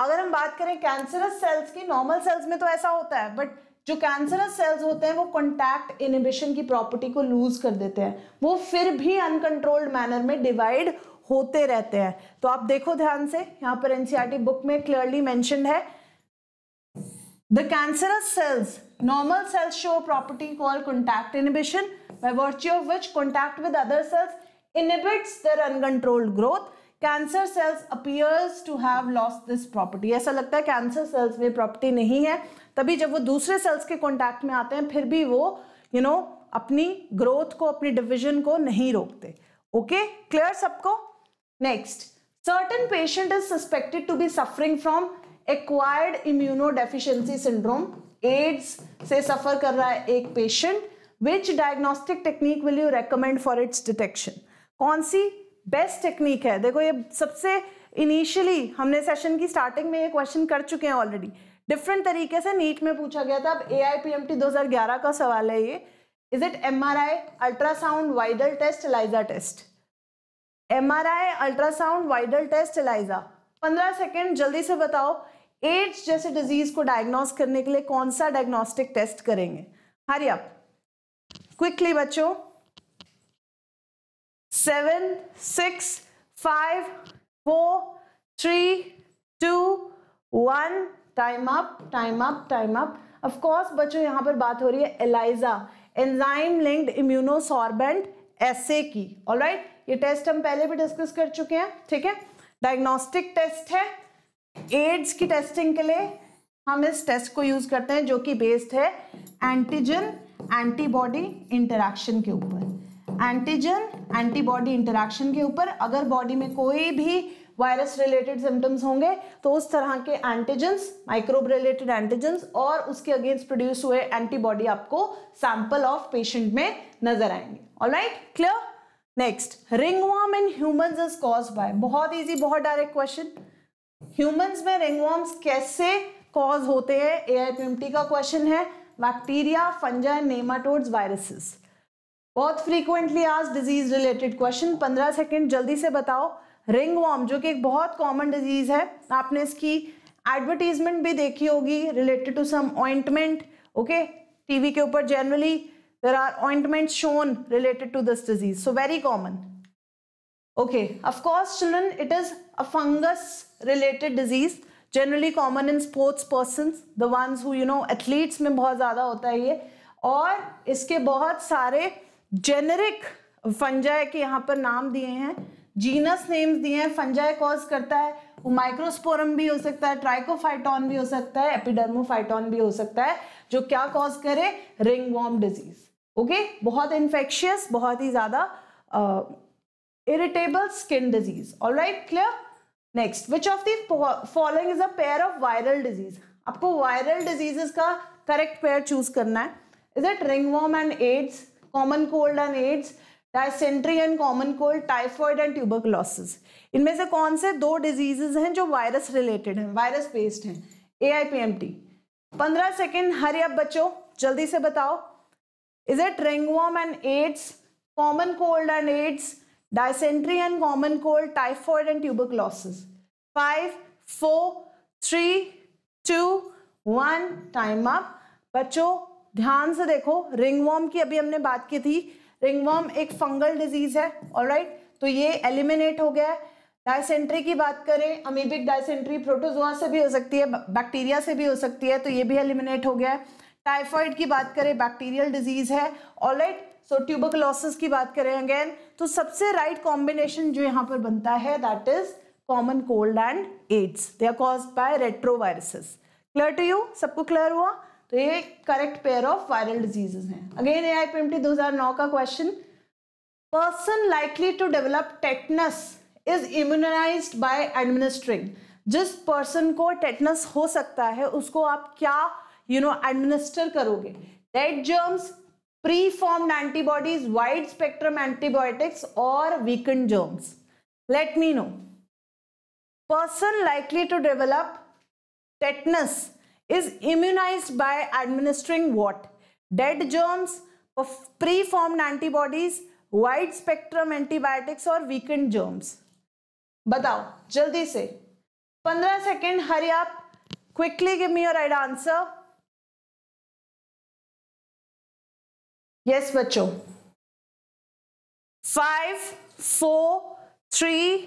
अगर हम बात करें कैंसरस सेल्स की नॉर्मल सेल्स में तो ऐसा होता है बट जो कैंसरस सेल्स होते हैं वो कॉन्टैक्ट इनिबिशन की प्रॉपर्टी को लूज कर देते हैं वो फिर भी अनकंट्रोल्ड मैनर में डिवाइड होते रहते हैं तो आप देखो ध्यान से यहाँ पर एनसीआरटी बुक e में क्लियरली मैं है the cancerous cells normal cells show property call contact inhibition by virtue of which contact with other cells cells inhibits uncontrolled growth cancer cells appears to have loss this property ऐसा लगता है कैंसर सेल्स में प्रॉपर्टी नहीं है तभी जब वो दूसरे सेल्स के कॉन्टैक्ट में आते हैं फिर भी वो यू you नो know, अपनी ग्रोथ को अपनी डिविजन को नहीं रोकते ओके क्लियर सबको next certain patient is suspected to be suffering from acquired immunodeficiency syndrome AIDS से सफर कर रहा है एक patient which diagnostic technique will you recommend for its detection कौन सी बेस्ट टेक्निक है देखो ये सबसे इनिशियली हमने सेशन की स्टार्टिंग में ये क्वेश्चन कर चुके हैं ऑलरेडी डिफरेंट तरीके से नीट में पूछा गया था अब A I P M T दो हजार ग्यारह का सवाल है ये is it M R I ultrasound Widal test ELISA test M R I ultrasound Widal test ELISA पंद्रह सेकेंड जल्दी से बताओ एड्स जैसे डिजीज को डायग्नोस करने के लिए कौन सा डायग्नोस्टिक टेस्ट करेंगे हरी क्विकली बच्चों seven six five four three two one time up time up time up of course बच्चों यहाँ पर बात हो रही है ELISA enzyme linked immunosorbent assay की ऑलराइट right? ये टेस्ट हम पहले भी डिस्कस कर चुके हैं ठीक है डायग्नोस्टिक टेस्ट है एड्स की टेस्टिंग के लिए हम इस टेस्ट को यूज करते हैं जो कि बेस्ड है एंटीजन एंटीबॉडी इंटरेक्शन के ऊपर एंटीजन एंटीबॉडी इंटरेक्शन के ऊपर अगर बॉडी में कोई भी वायरस रिलेटेड सिम्टम्स होंगे तो उस तरह के एंटीजेंस माइक्रोब रिलेटेड एंटीजेंस और उसके अगेंस्ट प्रोड्यूस हुए एंटीबॉडी आपको सैंपल ऑफ पेशेंट में नजर आएंगे alright clear next ringworm in humans is cause by बहुत इजी बहुत डायरेक्ट क्वेश्चन ह्यूमंस में रिंगवर्म्स कैसे कॉज होते हैं ए का क्वेश्चन है बैक्टीरिया फंजा नेमाटोड्स वायरसेस बहुत फ्रीक्वेंटली आज डिजीज रिलेटेड क्वेश्चन पंद्रह सेकेंड जल्दी से बताओ रिंग वॉर्म जो कि एक बहुत कॉमन डिजीज़ है आपने इसकी एडवर्टीजमेंट भी देखी होगी related to some ointment okay TV के ऊपर generally there are ointment shown related to this disease so very common okay of course children it is a fungus related disease generally common in sports person the ones who you know athletes में बहुत ज़्यादा होता है ये और इसके बहुत सारे जेनरिक फंजा के यहाँ पर नाम दिए हैं जीनस नेम्स दिए हैं फंजाई कॉज करता है वो माइक्रोस्पोरम भी हो सकता है ट्राइकोफाइटॉन भी हो सकता है एपिडर्मोफाइटॉन भी हो सकता है जो क्या कॉज करे वॉर्म डिजीज ओके बहुत इन्फेक्शियस बहुत ही ज्यादा irritable skin disease all right clear next which of the following is a pair of viral disease आपको वायरल डिजीजेस का करेक्ट पेयर चूज करना है is it ringworm and AIDS common cold and AIDS dysentery and common cold typhoid and tuberculosis इनमें से कौन से दो डिजीजेज हैं जो वायरस रिलेटेड हैं वायरस बेस्ड हैं A I P M T पंद्रह सेकेंड हरी अब बच्चों जल्दी से बताओ is it ringworm and AIDS common cold and AIDS dysentery and common cold typhoid and tuberculosis five four three two one time up बच्चों ध्यान से देखो रिंगवॉर्म की अभी हमने बात की थी रिंगवॉर्म एक फंगल डिजीज है ऑल right? तो ये एलिमिनेट हो गया है डायसेंट्री की बात करें अमीबिक डायसेंट्री प्रोटोजोआ से भी हो सकती है बैक्टीरिया से भी हो सकती है तो ये भी एलिमिनेट हो गया है टाइफॉइड की बात करें बैक्टीरियल डिजीज है ऑल राइट सो ट्यूबरकुलोसिस की बात करें अगेन तो सबसे राइट right कॉम्बिनेशन जो यहाँ पर बनता है that is common cold and AIDS they are cause by retroviruses clear to you सबको क्लियर हुआ तो ये correct pair of viral diseases हैं again A I P M T दो का question person likely to develop tetanus is immunize by administering जिस पर्सन को टेटनस हो सकता है उसको आप क्या यू नो एडमिनिस्टर करोगे dead germs preformed antibodies wide spectrum antibiotics और weakened germs let me know person likely to develop tetanus is by administering what dead germs pre form antibodies wide spectrum antibiotics और वीकेंड जर्म्स बताओ जल्दी से पंद्रह सेकेंड हरी आप quickly give me your right answer yes बच्चों five four three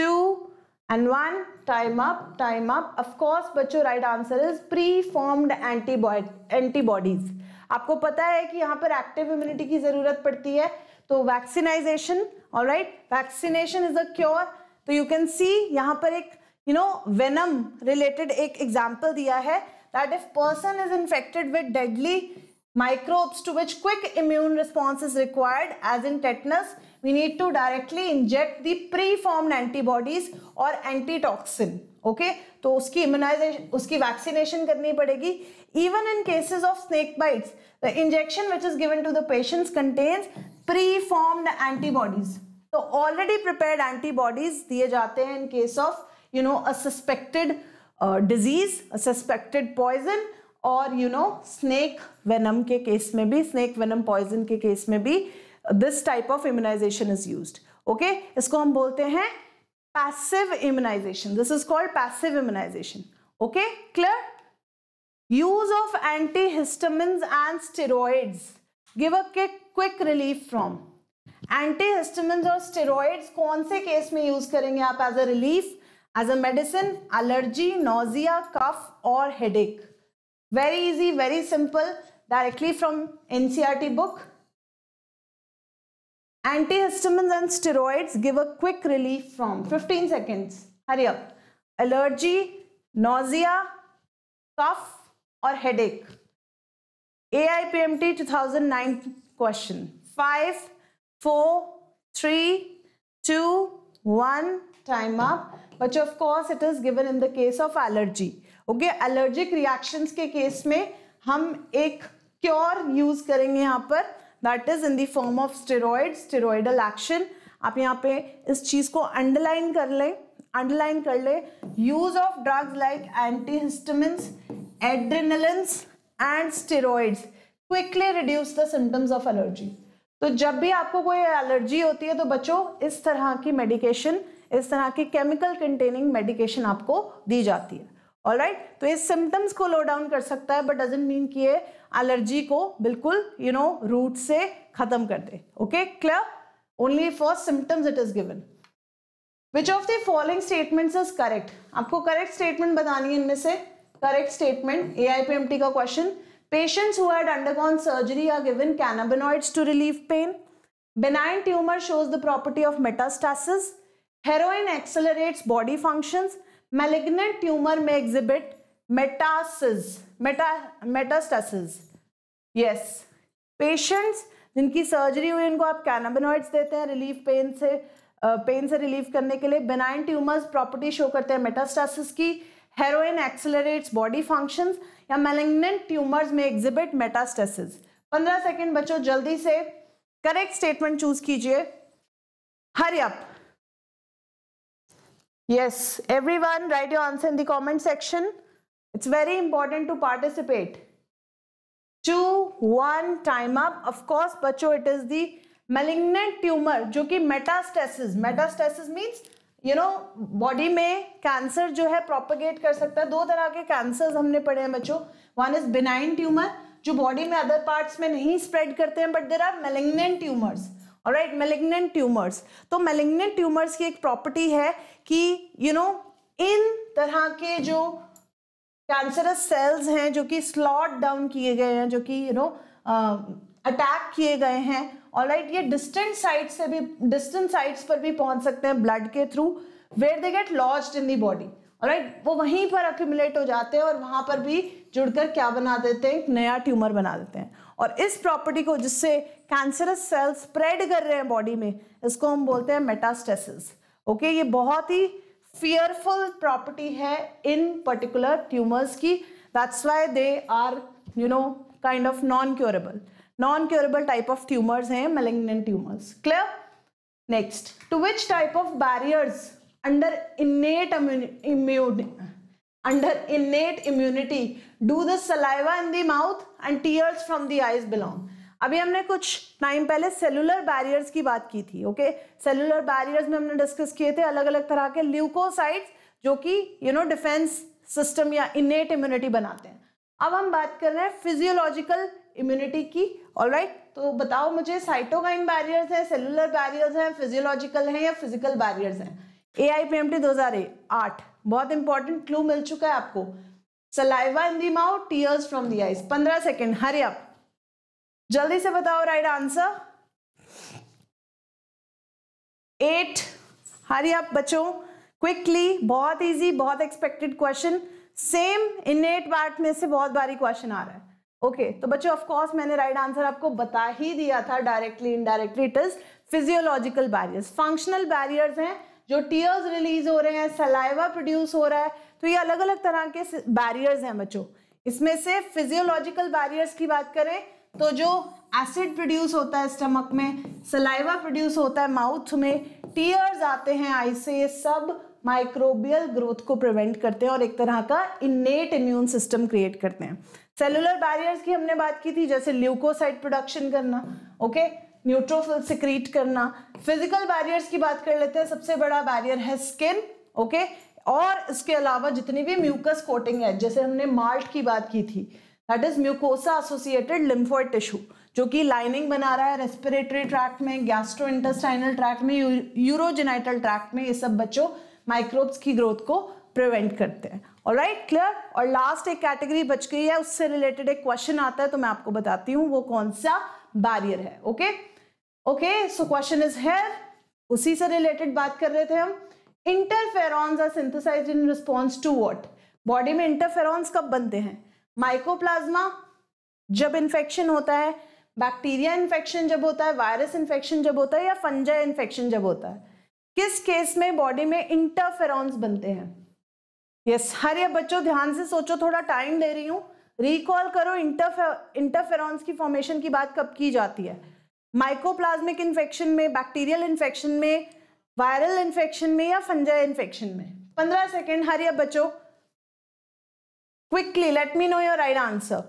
two and one time up time up of course बच्चों right answer is pre-formed antibodies आपको पता है कि यहाँ पर एक्टिव इम्यूनिटी की जरूरत पड़ती है तो वैक्सीनाइजेशन और right vaccination is a cure तो यू कैन सी यहाँ पर एक यू नो वेनम रिलेटेड एक एग्जाम्पल दिया है that if person is infected with deadly microbes to which quick immune response is required as in tetanus we need to directly inject the preformed antibodies or antitoxin okay okay? तो उसकी इम्यूनाइजेशन उसकी वैक्सीनेशन करनी पड़ेगी even in cases of snake bites the injection which is given to the patients contains preformed antibodies तो ऑलरेडी प्रिपेयर्ड एंटीबॉडीज दिए जाते हैं in case of you know a suspected disease a suspected poison और यू नो स्नेक वेनम के केस में भी स्नेक वेनम पॉइजन के केस में भी this type of immunization is use okay इसको हम बोलते हैं passive immunization this is called passive immunization okay clear use of antihistamine and steroids give a quick relief from antihistamine और स्टेरॉइड्स कौन से केस में यूज करेंगे आप as a relief as a medicine allergy nausea cough और headache very easy very simple directly from NCERT book Antihistamines and steroids give a quick relief from 15 seconds. Hurry up. Allergy, nausea, cough or headache. AIPMT 2009 question. 5, 4, 3, 2, 1. Time up. But of course it is given in the case of allergy. Okay, allergic reactions ke case mein hum ek cure use karenge yahan par that is in the form of steroid steroidal action आप यहाँ पे इस चीज को अंडरलाइन कर लें अंडरलाइन कर ले use of drugs like antihistamines adrenalins and steroids quickly reduce the symptoms of allergy तो जब भी आपको कोई एलर्जी होती है तो बच्चों इस तरह की मेडिकेशन इस तरह की केमिकल कंटेनिंग मेडिकेशन आपको दी जाती है ऑलराइट right? तो ये सिम्टम्स को लो डाउन कर सकता है बट डजेंट मीन कि ये एलर्जी को बिल्कुल यू नो रूट से खत्म कर दे okay clear only for symptoms it is given which of the following statements is correct आपको करेक्ट स्टेटमेंट बतानी है इनमें से correct statement A I P M T का question patients who had undergone surgery are given cannabinoids to relieve pain benign tumor shows the property of metastasis heroin accelerates body functions malignant tumor may exhibit metastasis meta, metastasis yes patients जिनकी सर्जरी हुई उनको आप कैनाबिनॉइड्स देते हैं रिलीफ पेन से पेन से रिलीफ करने के लिए बेनाइन ट्यूमर्स प्रॉपर्टी शो करते हैं मेटास्टासिस की हेरोइन एक्सेलरेट्स बॉडी फंक्शंस या मेलेग्नेंट ट्यूमर्स में एग्जिबिट मेटास्टेसिस पंद्रह सेकेंड बच्चों जल्दी से करेक्ट स्टेटमेंट चूज कीजिए hurry up yes everyone write your answer in the comment section it's very important to participate two one time up of course बच्चों it is the malignant tumor जो कि metastasis metastasis means you know body में कैंसर जो है प्रोपोगेट कर सकता है दो तरह के कैंसर हमने पढ़े हैं बच्चों वन इज बिनाइन ट्यूमर जो बॉडी में अदर पार्ट्स में नहीं स्प्रेड करते हैं but there are malignant tumors right malignant tumors तो मेलिग्नेंट ट्यूमर्स की एक प्रॉपर्टी है कि यू you नो know, इन तरह के जो कैंसरस सेल्स हैं जो कि स्लॉट डाउन किए गए हैं जो कि यू नो अटैक किए गए हैं और राइट ये डिस्टेंट साइट से भी डिस्टेंट साइट्स पर भी पहुंच सकते हैं ब्लड के through where they get lost in the body right वो वहीं पर अक्यूमुलेट हो जाते हैं और वहां पर भी जुड़कर क्या बना देते हैं नया ट्यूमर बना देते हैं और इस प्रॉपर्टी को जिससे कैंसरस सेल्स स्प्रेड कर रहे हैं बॉडी में इसको हम बोलते हैं मेटास्टेसिस ओके ये बहुत ही फियरफुल प्रॉपर्टी है इन पर्टिकुलर ट्यूमर्स की that's why they are you know kind of non curable non curable type of tumors हैं malignant tumors clear next to which type of barriers under innate immune under innate immunity do the saliva in the mouth and tears from the eyes belong अभी हमने कुछ टाइम पहले सेलुलर बैरियर्स की बात की थी ओके सेलुलर बैरियर्स में हमने डिस्कस किए थे अलग अलग तरह के ल्यूकोसाइड्स जो कि यू नो डिफेंस सिस्टम या इनेट इम्यूनिटी बनाते हैं अब हम बात कर रहे हैं फिजियोलॉजिकल इम्यूनिटी की ऑल right? तो बताओ मुझे साइटोकाइन बैरियर्स हैं सेलुलर बैरियर्स हैं फिजियोलॉजिकल हैं या फिजिकल बैरियर्स हैं A I P M T दो हज़ार आठ बहुत इंपॉर्टेंट क्लू मिल चुका है आपको saliva in the mouth tears from the eyes पंद्रह सेकेंड हरे आप जल्दी से बताओ राइट आंसर एट हरी आप बच्चों क्विकली बहुत इजी बहुत expected question same at part में से बहुत बारी क्वेश्चन आ रहा है ओके okay, तो बच्चों ऑफ कोर्स मैंने राइट right आंसर आपको बता ही दिया था directly indirectly it is physiological barriers functional barriers हैं जो टीयर्स रिलीज हो रहे हैं सलाइवा प्रोड्यूस हो रहा है तो ये अलग अलग तरह के बैरियर्स हैं बच्चों इसमें से फिजियोलॉजिकल बैरियर्स की बात करें तो जो एसिड प्रोड्यूस होता है स्टमक में सलाइवा प्रोड्यूस होता है माउथ में टीयर्स आते हैं आई से ये सब माइक्रोबियल ग्रोथ को प्रिवेंट करते हैं और एक तरह का इन्नेट इम्यून सिस्टम क्रिएट करते हैं सेलुलर बैरियर्स की हमने बात की थी जैसे ल्यूकोसाइट प्रोडक्शन करना ओके न्यूट्रोफिल सिक्रीट करना फिजिकल बैरियर्स की बात कर लेते हैं सबसे बड़ा बैरियर है स्किन ओके और इसके अलावा जितनी भी म्यूकस कोटिंग है जैसे हमने माल्ट की बात की थी that is mucosa associated lymphoid tissue जो कि लाइनिंग बना रहा है रेस्पिरेटरी ट्रैक्ट में गैस्ट्रो इंटेस्टाइनल ट्रैक्ट में यूरोजेनाइटल ट्रैक्ट में ये सब बच्चों माइक्रोब्स की ग्रोथ को प्रिवेंट करते हैं और राइट क्लियर और लास्ट एक कैटेगरी बच गई है उससे रिलेटेड एक क्वेश्चन आता है तो मैं आपको बताती हूँ वो कौन सा बैरियर है okay okay so question is है उसी से रिलेटेड बात कर रहे थे हम interferons are synthesize in response to what body में इंटरफेरॉन्स कब बनते हैं माइकोप्लाज्मा जब इन्फेक्शन होता है बैक्टीरिया इन्फेक्शन जब होता है वायरस इन्फेक्शन जब होता है या फंजा इन्फेक्शन जब होता है किस केस में बॉडी में इंटरफेरॉन्स बनते हैं यस yes, हर ये बच्चों ध्यान से सोचो थोड़ा टाइम दे रही हूँ रिकॉल करो इंटरफे इंटरफेरॉन्स की फॉर्मेशन की बात कब की जाती है माइकोप्लाज्मिक इन्फेक्शन में बैक्टीरियल इन्फेक्शन में वायरल इन्फेक्शन में या फंजा इन्फेक्शन में पंद्रह सेकेंड ये बच्चों quickly let me know your right answer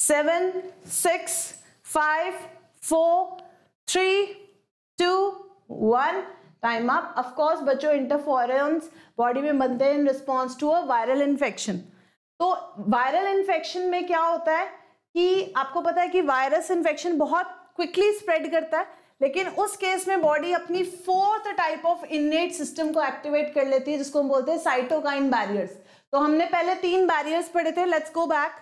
seven six five four three two one time up. Of बच्चों interferons बॉडी में बनते हैं in response to a viral infection तो वायरल इन्फेक्शन में क्या होता है कि आपको पता है कि वायरस इन्फेक्शन बहुत क्विकली स्प्रेड करता है लेकिन उस केस में बॉडी अपनी fourth type of innate system को एक्टिवेट कर लेती है जिसको हम बोलते हैं साइटोकाइन बैरियर्स तो हमने पहले तीन बैरियर्स पढ़े थे लेट्स गो बैक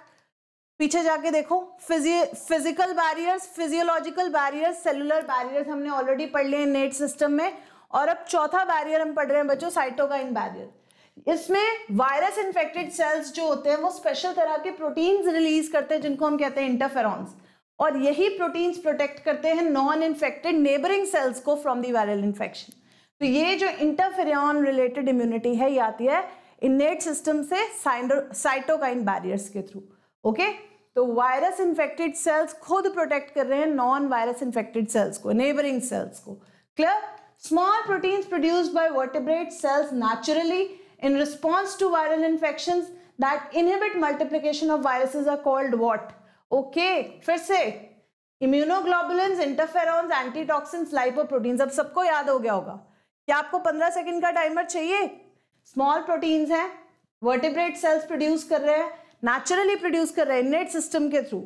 पीछे जाके देखो physical barriers physiological barriers cellular barriers हमने ऑलरेडी पढ़ लिए नेट सिस्टम में और अब चौथा बैरियर हम पढ़ रहे हैं बच्चों साइटोकाइन बैरियर इसमें वायरस इन्फेक्टेड सेल्स जो होते हैं वो स्पेशल तरह के प्रोटीन्स रिलीज करते हैं जिनको हम कहते हैं इंटरफेरॉन्स और यही प्रोटीन्स प्रोटेक्ट करते हैं नॉन इन्फेक्टेड नेबरिंग सेल्स को फ्रॉम दी वायरल इन्फेक्शन तो ये जो इंटरफेरियन रिलेटेड इम्यूनिटी है ये आती है इनेट सिस्टम से साइटोकाइन बैरियर्स के थ्रू ओके तो वायरस इन्फेक्टेड सेल्स खुद प्रोटेक्ट कर रहे हैं नॉन वायरस इन्फेक्टेड सेल्स को नेबरिंग सेल्स को clear small proteins produce by vertebrate cells naturally in response to viral infection that inhibit multiplication of viruses are called what okay फिर से इम्यूनोग्लोबुलस इंटरफेरॉन्स एंटीटॉक्सिन लाइपोप्रोटीन्स अब सबको याद हो गया होगा क्या आपको 15 सेकंड का टाइमर चाहिए स्मॉल प्रोटीन्स हैं वर्टिब्रेट सेल्स प्रोड्यूस कर रहे हैं नेचुरली प्रोड्यूस कर रहे हैं नेट सिस्टम के थ्रू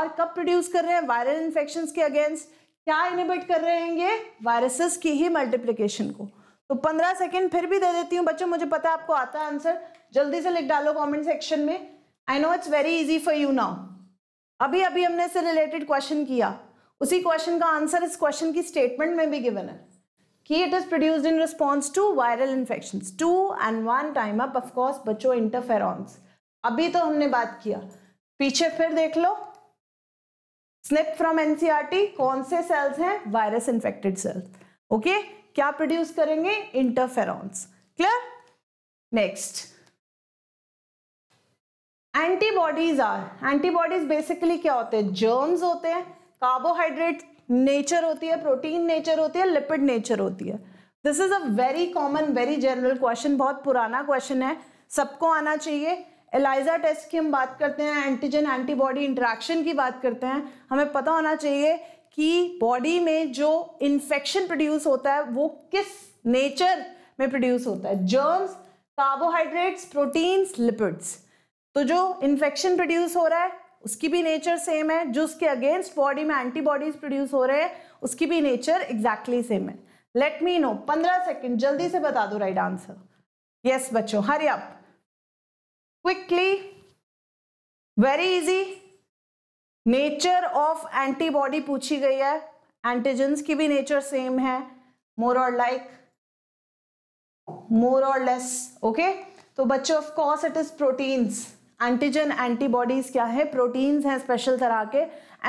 और कब प्रोड्यूस कर रहे हैं वायरल इन्फेक्शन के अगेंस्ट क्या इनिबिट कर रहे हैं ये वायरसेस की ही मल्टीप्लीकेशन को तो पंद्रह सेकेंड फिर भी दे देती हूँ बच्चों मुझे पता है आपको आता है आंसर जल्दी से लिख डालो कॉमेंट सेक्शन में I know it's very easy for you now अभी अभी हमने इससे रिलेटेड क्वेश्चन किया उसी क्वेश्चन का आंसर इस क्वेश्चन की स्टेटमेंट में भी गिवन है कि it is produced in response to viral infection two and one time up of course बचो इंटरफेर अभी तो हमने बात किया पीछे फिर देख लो स्निप फ्रॉम एनसीआरटी कौन से सेल्स हैं वायरस इन्फेक्टेड सेल्स ओके क्या प्रोड्यूस करेंगे interferon clear next antibodies are antibodies basically क्या होते हैं जर्म्स होते हैं कार्बोहाइड्रेट नेचर होती है प्रोटीन नेचर होती है लिपिड नेचर होती है this is a very common very general question बहुत पुराना क्वेश्चन है सबको आना चाहिए एलाइजा टेस्ट की हम बात करते हैं एंटीजन एंटीबॉडी इंट्रैक्शन की बात करते हैं हमें पता होना चाहिए कि बॉडी में जो इन्फेक्शन प्रोड्यूस होता है वो किस नेचर में प्रोड्यूस होता है जर्म्स कार्बोहाइड्रेट्स प्रोटीन्स लिपिड्स तो जो इन्फेक्शन प्रोड्यूस हो रहा है उसकी भी नेचर सेम है जो उसके अगेंस्ट बॉडी में एंटीबॉडीज प्रोड्यूस हो रहे हैं उसकी भी नेचर एग्जैक्टली सेम है लेट मी नो पंद्रह सेकेंड जल्दी से बता दो राइट आंसर यस बच्चों hurry up quickly very easy nature of antibody पूछी गई है एंटीजेंस की भी नेचर सेम है मोर और लाइक मोर और लेस ओके तो बच्चों of course it is proteins antigen antibodies क्या है प्रोटीन्स हैं स्पेशल तरह के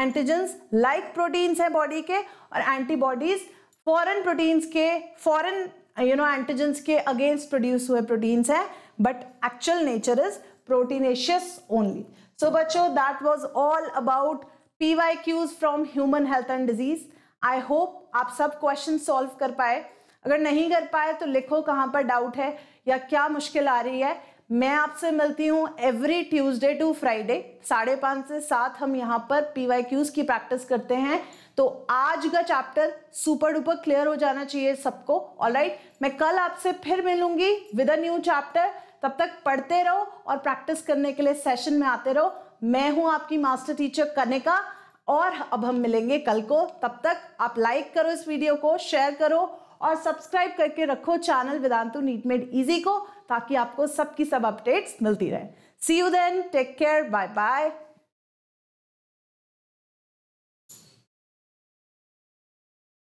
एंटीजन्स लाइक प्रोटीन्स हैं बॉडी के और एंटीबॉडीज फॉरेन प्रोटीन्स के फॉरेन यू नो एंटीजेंस के अगेंस्ट प्रोड्यूस हुए प्रोटीन्स हैं but actual nature is proteinaceous only so बच्चो that was all about P Y Qs from human health and disease I hope आप सब क्वेश्चन सॉल्व कर पाए अगर नहीं कर पाए तो लिखो कहाँ पर डाउट है या क्या मुश्किल आ रही है मैं आपसे मिलती हूँ एवरी ट्यूसडे टू फ्राइडे साढ़े पाँच से सात हम यहाँ पर पी वाई क्यूज की प्रैक्टिस करते हैं तो आज का चैप्टर सुपर डुपर क्लियर हो जाना चाहिए सबको ऑलराइट मैं कल आपसे फिर मिलूंगी विद अ न्यू चैप्टर तब तक पढ़ते रहो और प्रैक्टिस करने के लिए सेशन में आते रहो मैं हूँ आपकी मास्टर टीचर कनिका और अब हम मिलेंगे कल को तब तक आप लाइक करो इस वीडियो को शेयर करो और सब्सक्राइब करके रखो channel Vedantu NEET made easy को ताकि आपको सबकी सब अपडेट्स मिलती रहे see you then take care bye bye